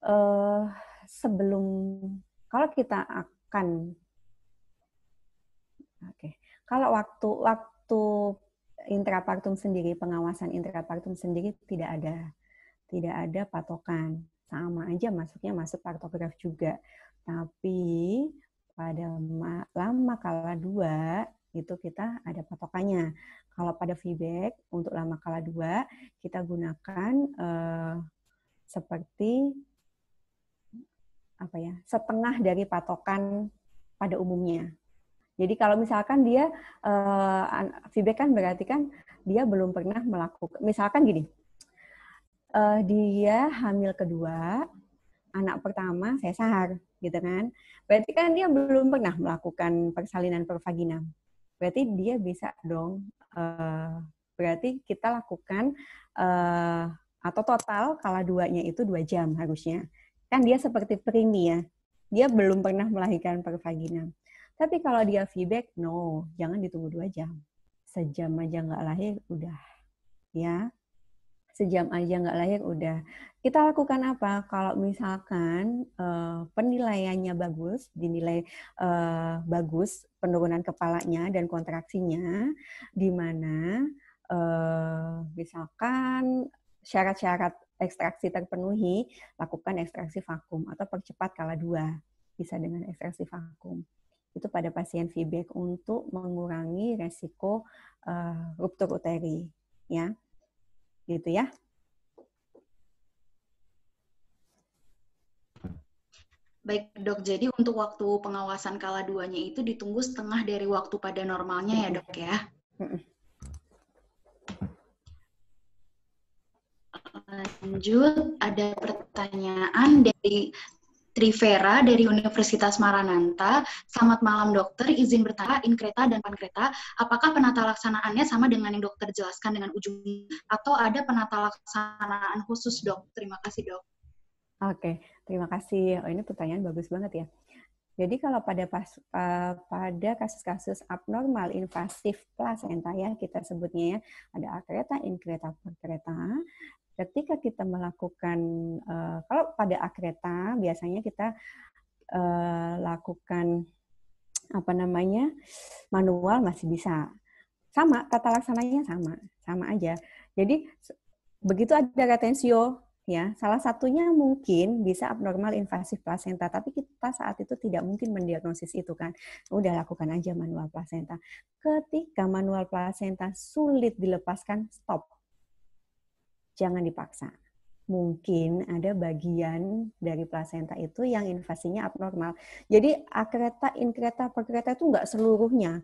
Uh, sebelum kalau kita akan oke okay. kalau waktu waktu intrapartum sendiri pengawasan intrapartum sendiri tidak ada tidak ada patokan sama aja masuknya masuk partograf juga tapi pada lama kala dua itu kita ada patokannya. Kalau pada feedback untuk lama kala dua kita gunakan eh, seperti apa ya setengah dari patokan pada umumnya. Jadi kalau misalkan dia eh, feedback kan berarti kan dia belum pernah melakukan. Misalkan gini, eh, dia hamil kedua, anak pertama sesar gitu kan. Berarti kan dia belum pernah melakukan persalinan per pervagina berarti dia bisa dong uh, berarti kita lakukan uh, atau total kalau duanya itu dua jam harusnya kan dia seperti primi ya dia belum pernah melahirkan per vagina tapi kalau dia feedback no jangan ditunggu dua jam sejam aja nggak lahir udah ya sejam aja nggak layak udah kita lakukan apa kalau misalkan uh, penilaiannya bagus dinilai uh, bagus penurunan kepalanya dan kontraksinya di mana uh, misalkan syarat-syarat ekstraksi terpenuhi lakukan ekstraksi vakum atau percepat kala dua bisa dengan ekstraksi vakum itu pada pasien feedback untuk mengurangi resiko uh, ruptur uteri ya gitu ya. Baik dok, jadi untuk waktu pengawasan kala duanya itu ditunggu setengah dari waktu pada normalnya ya dok ya? Lanjut, ada pertanyaan dari Trivera dari Universitas Marananta. Selamat malam dokter, izin bertanya in inkreta dan pan kereta, apakah penata laksanaannya sama dengan yang dokter jelaskan dengan ujung atau ada penata laksanaan khusus dok? Terima kasih dok. Oke, terima kasih. Oh, ini pertanyaan bagus banget ya. Jadi kalau pada pas, uh, pada kasus-kasus abnormal invasif placenta ya kita sebutnya ya ada akreta, inkreta, perkreta ketika kita melakukan uh, kalau pada akreta biasanya kita uh, lakukan apa namanya manual masih bisa sama tata laksananya sama sama aja jadi begitu ada retensio ya salah satunya mungkin bisa abnormal invasif plasenta tapi kita saat itu tidak mungkin mendiagnosis itu kan udah lakukan aja manual plasenta ketika manual plasenta sulit dilepaskan stop jangan dipaksa. Mungkin ada bagian dari plasenta itu yang invasinya abnormal. Jadi akreta, inkreta, perkreta itu enggak seluruhnya.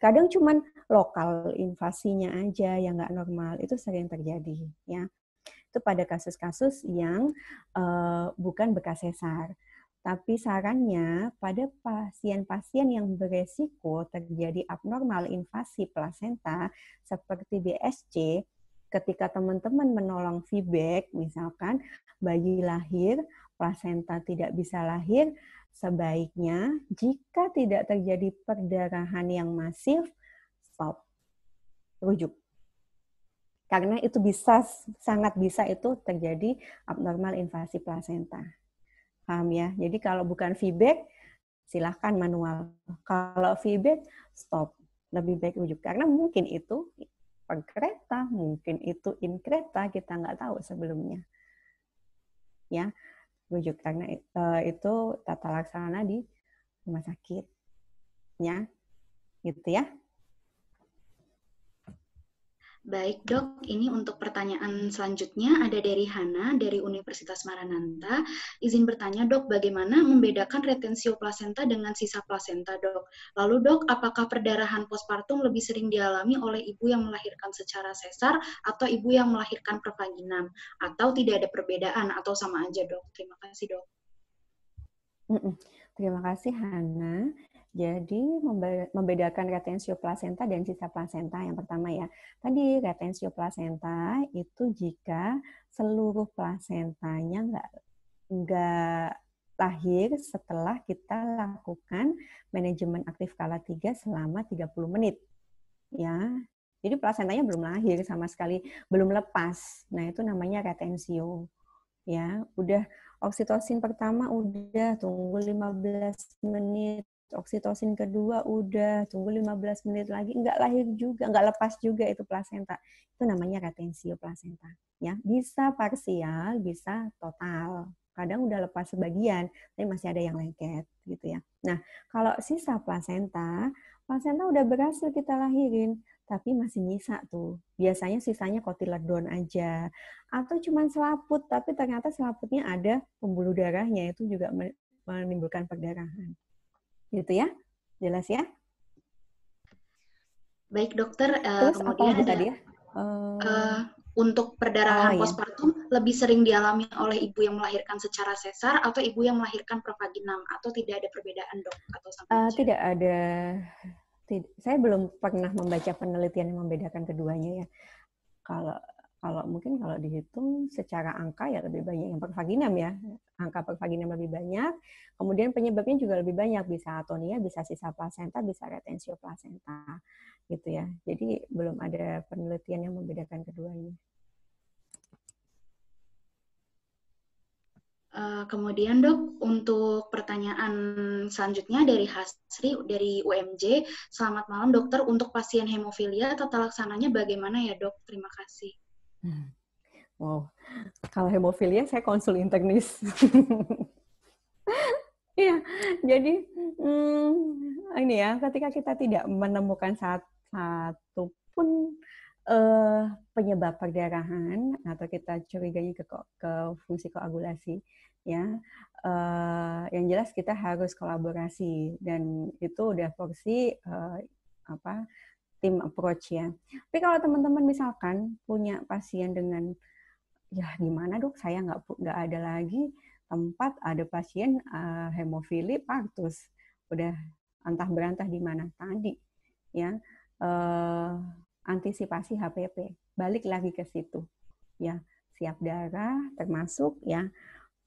Kadang cuman lokal invasinya aja yang enggak normal itu sering terjadi ya. Itu pada kasus-kasus yang uh, bukan bekas sesar. Tapi sarannya pada pasien-pasien yang beresiko terjadi abnormal invasi plasenta seperti BSC, ketika teman-teman menolong feedback, misalkan bayi lahir, plasenta tidak bisa lahir, sebaiknya jika tidak terjadi perdarahan yang masif, stop, rujuk. Karena itu bisa, sangat bisa itu terjadi abnormal invasi plasenta. Paham ya? Jadi kalau bukan feedback, silahkan manual. Kalau feedback, stop. Lebih baik rujuk. Karena mungkin itu per kereta, mungkin itu in kereta, kita nggak tahu sebelumnya. Ya, rujuk karena eh, itu tata laksana di rumah sakit. Ya, gitu ya. Baik dok, ini untuk pertanyaan selanjutnya ada dari Hana dari Universitas Maranatha. Izin bertanya dok, bagaimana membedakan retensio plasenta dengan sisa plasenta dok? Lalu dok, apakah perdarahan postpartum lebih sering dialami oleh ibu yang melahirkan secara sesar atau ibu yang melahirkan pervaginam? Atau tidak ada perbedaan atau sama aja dok? Terima kasih dok. Terima kasih Hana. Jadi membedakan retensio placenta dan sisa placenta yang pertama ya. Tadi retensio placenta itu jika seluruh plasentanya enggak nggak lahir setelah kita lakukan manajemen aktif kala 3 selama 30 menit. Ya. Jadi plasentanya belum lahir sama sekali, belum lepas. Nah, itu namanya retensio. Ya, udah oksitosin pertama udah tunggu 15 menit oksitosin kedua udah tunggu 15 menit lagi nggak lahir juga nggak lepas juga itu plasenta itu namanya retensio plasenta ya bisa parsial bisa total kadang udah lepas sebagian tapi masih ada yang lengket gitu ya nah kalau sisa plasenta plasenta udah berhasil kita lahirin tapi masih nyisa tuh. Biasanya sisanya kotiledon aja. Atau cuma selaput, tapi ternyata selaputnya ada pembuluh darahnya, itu juga menimbulkan perdarahan gitu ya jelas ya baik dokter uh, kemudian apa tadi ya uh, uh, untuk oh, perdarahan oh, postpartum iya. lebih sering dialami oleh ibu yang melahirkan secara sesar atau ibu yang melahirkan pervaginam atau tidak ada perbedaan dok atau sama uh, tidak ada tidak, saya belum pernah membaca penelitian yang membedakan keduanya ya kalau kalau mungkin kalau dihitung secara angka ya lebih banyak yang pervaginam ya. Angka pervaginam lebih banyak. Kemudian penyebabnya juga lebih banyak. Bisa atonia, bisa sisa plasenta, bisa retensio plasenta. Gitu ya. Jadi belum ada penelitian yang membedakan keduanya. Eh, kemudian dok, untuk pertanyaan selanjutnya dari Hasri dari UMJ, selamat malam dokter. Untuk pasien hemofilia tata laksananya bagaimana ya dok? Terima kasih. Hmm. Wow, kalau hemofilia saya konsul teknis. Iya, jadi hmm, ini ya, ketika kita tidak menemukan satu, satu pun uh, eh, penyebab perdarahan atau kita curiganya ke, ke fungsi koagulasi, ya, uh, yang jelas kita harus kolaborasi dan itu udah porsi uh, apa tim approach ya. Tapi kalau teman-teman misalkan punya pasien dengan ya gimana dok saya nggak nggak ada lagi tempat ada pasien uh, hemofili partus udah antah berantah di mana tadi ya uh, antisipasi HPP balik lagi ke situ ya siap darah termasuk ya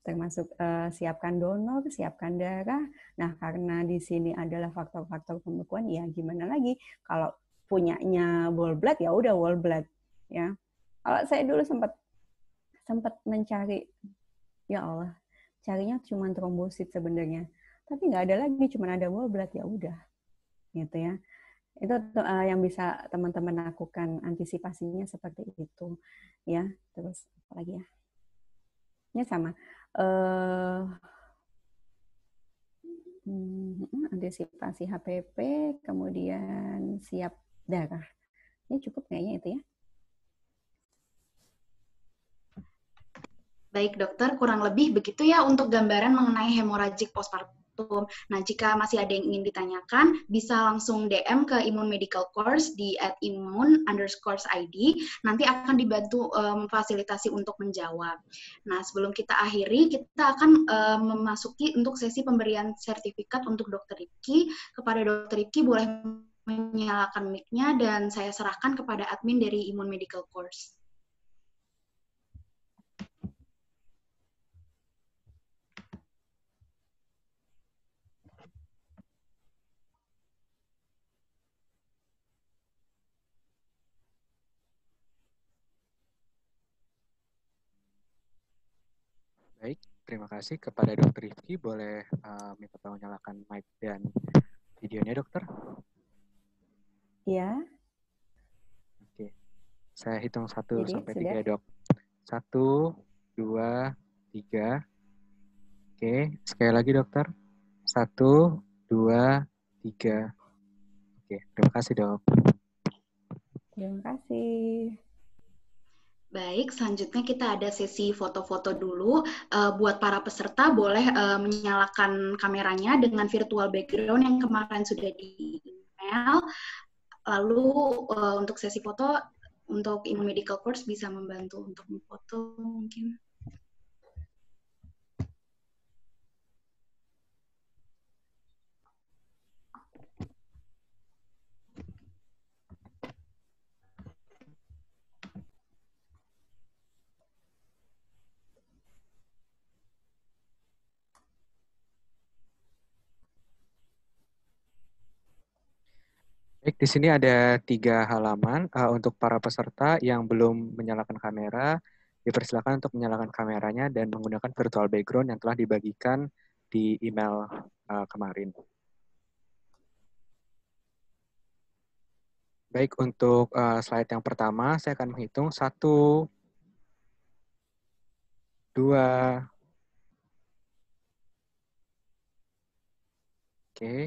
termasuk uh, siapkan donor, siapkan darah. Nah, karena di sini adalah faktor-faktor pembekuan, ya gimana lagi kalau punyanya blood ya udah wall blood ya. Kalau saya dulu sempat sempat mencari ya Allah carinya cuma trombosit sebenarnya tapi nggak ada lagi cuma ada wall blood ya udah gitu ya itu uh, yang bisa teman-teman lakukan antisipasinya seperti itu ya terus apa lagi ya ini ya sama uh, antisipasi HPP kemudian siap darah. Ini ya, cukup kayaknya itu ya. Baik dokter, kurang lebih begitu ya untuk gambaran mengenai hemoragik postpartum Nah, jika masih ada yang ingin ditanyakan, bisa langsung DM ke Imun Medical Course di at imun underscore ID. Nanti akan dibantu memfasilitasi um, untuk menjawab. Nah, sebelum kita akhiri, kita akan um, memasuki untuk sesi pemberian sertifikat untuk Dokter Ricky. Kepada Dokter Ricky, boleh menyalakan mic-nya dan saya serahkan kepada admin dari Imun Medical Course. Baik, terima kasih kepada Dokter Rifki. Boleh uh, minta tolong nyalakan mic dan videonya, Dokter. Ya. Oke. Saya hitung satu Jadi, sampai sudah. tiga, Dok. Satu, dua, tiga. Oke, sekali lagi, Dokter. Satu, dua, tiga. Oke, terima kasih, Dok. Terima kasih. Baik, selanjutnya kita ada sesi foto-foto dulu. Uh, buat para peserta boleh uh, menyalakan kameranya dengan virtual background yang kemarin sudah di email. Lalu uh, untuk sesi foto, untuk imun medical course bisa membantu untuk memfoto mungkin. Baik, di sini ada tiga halaman uh, untuk para peserta yang belum menyalakan kamera. Dipersilakan untuk menyalakan kameranya dan menggunakan virtual background yang telah dibagikan di email uh, kemarin. Baik, untuk uh, slide yang pertama, saya akan menghitung satu, dua, oke. Okay.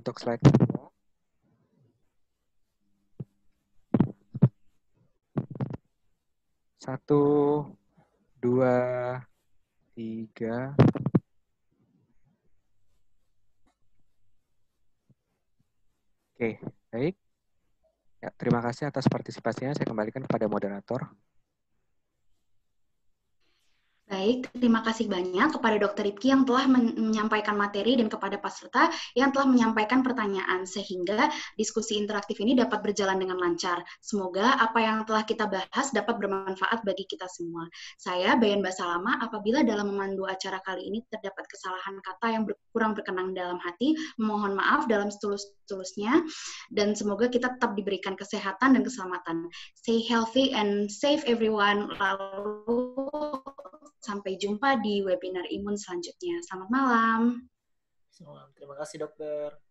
Untuk slide Satu, dua, tiga, Oke, baik. Ya, terima kasih atas partisipasinya. Saya kembalikan kepada moderator. Baik, terima kasih banyak kepada Dr. Ripki yang telah menyampaikan materi dan kepada peserta yang telah menyampaikan pertanyaan sehingga diskusi interaktif ini dapat berjalan dengan lancar. Semoga apa yang telah kita bahas dapat bermanfaat bagi kita semua. Saya Bayan Basalama, apabila dalam memandu acara kali ini terdapat kesalahan kata yang kurang berkenan dalam hati, mohon maaf dalam setulus-tulusnya dan semoga kita tetap diberikan kesehatan dan keselamatan. Stay healthy and safe everyone. Lalu Sampai jumpa di webinar imun selanjutnya. Selamat malam. Selamat malam. Terima kasih dokter.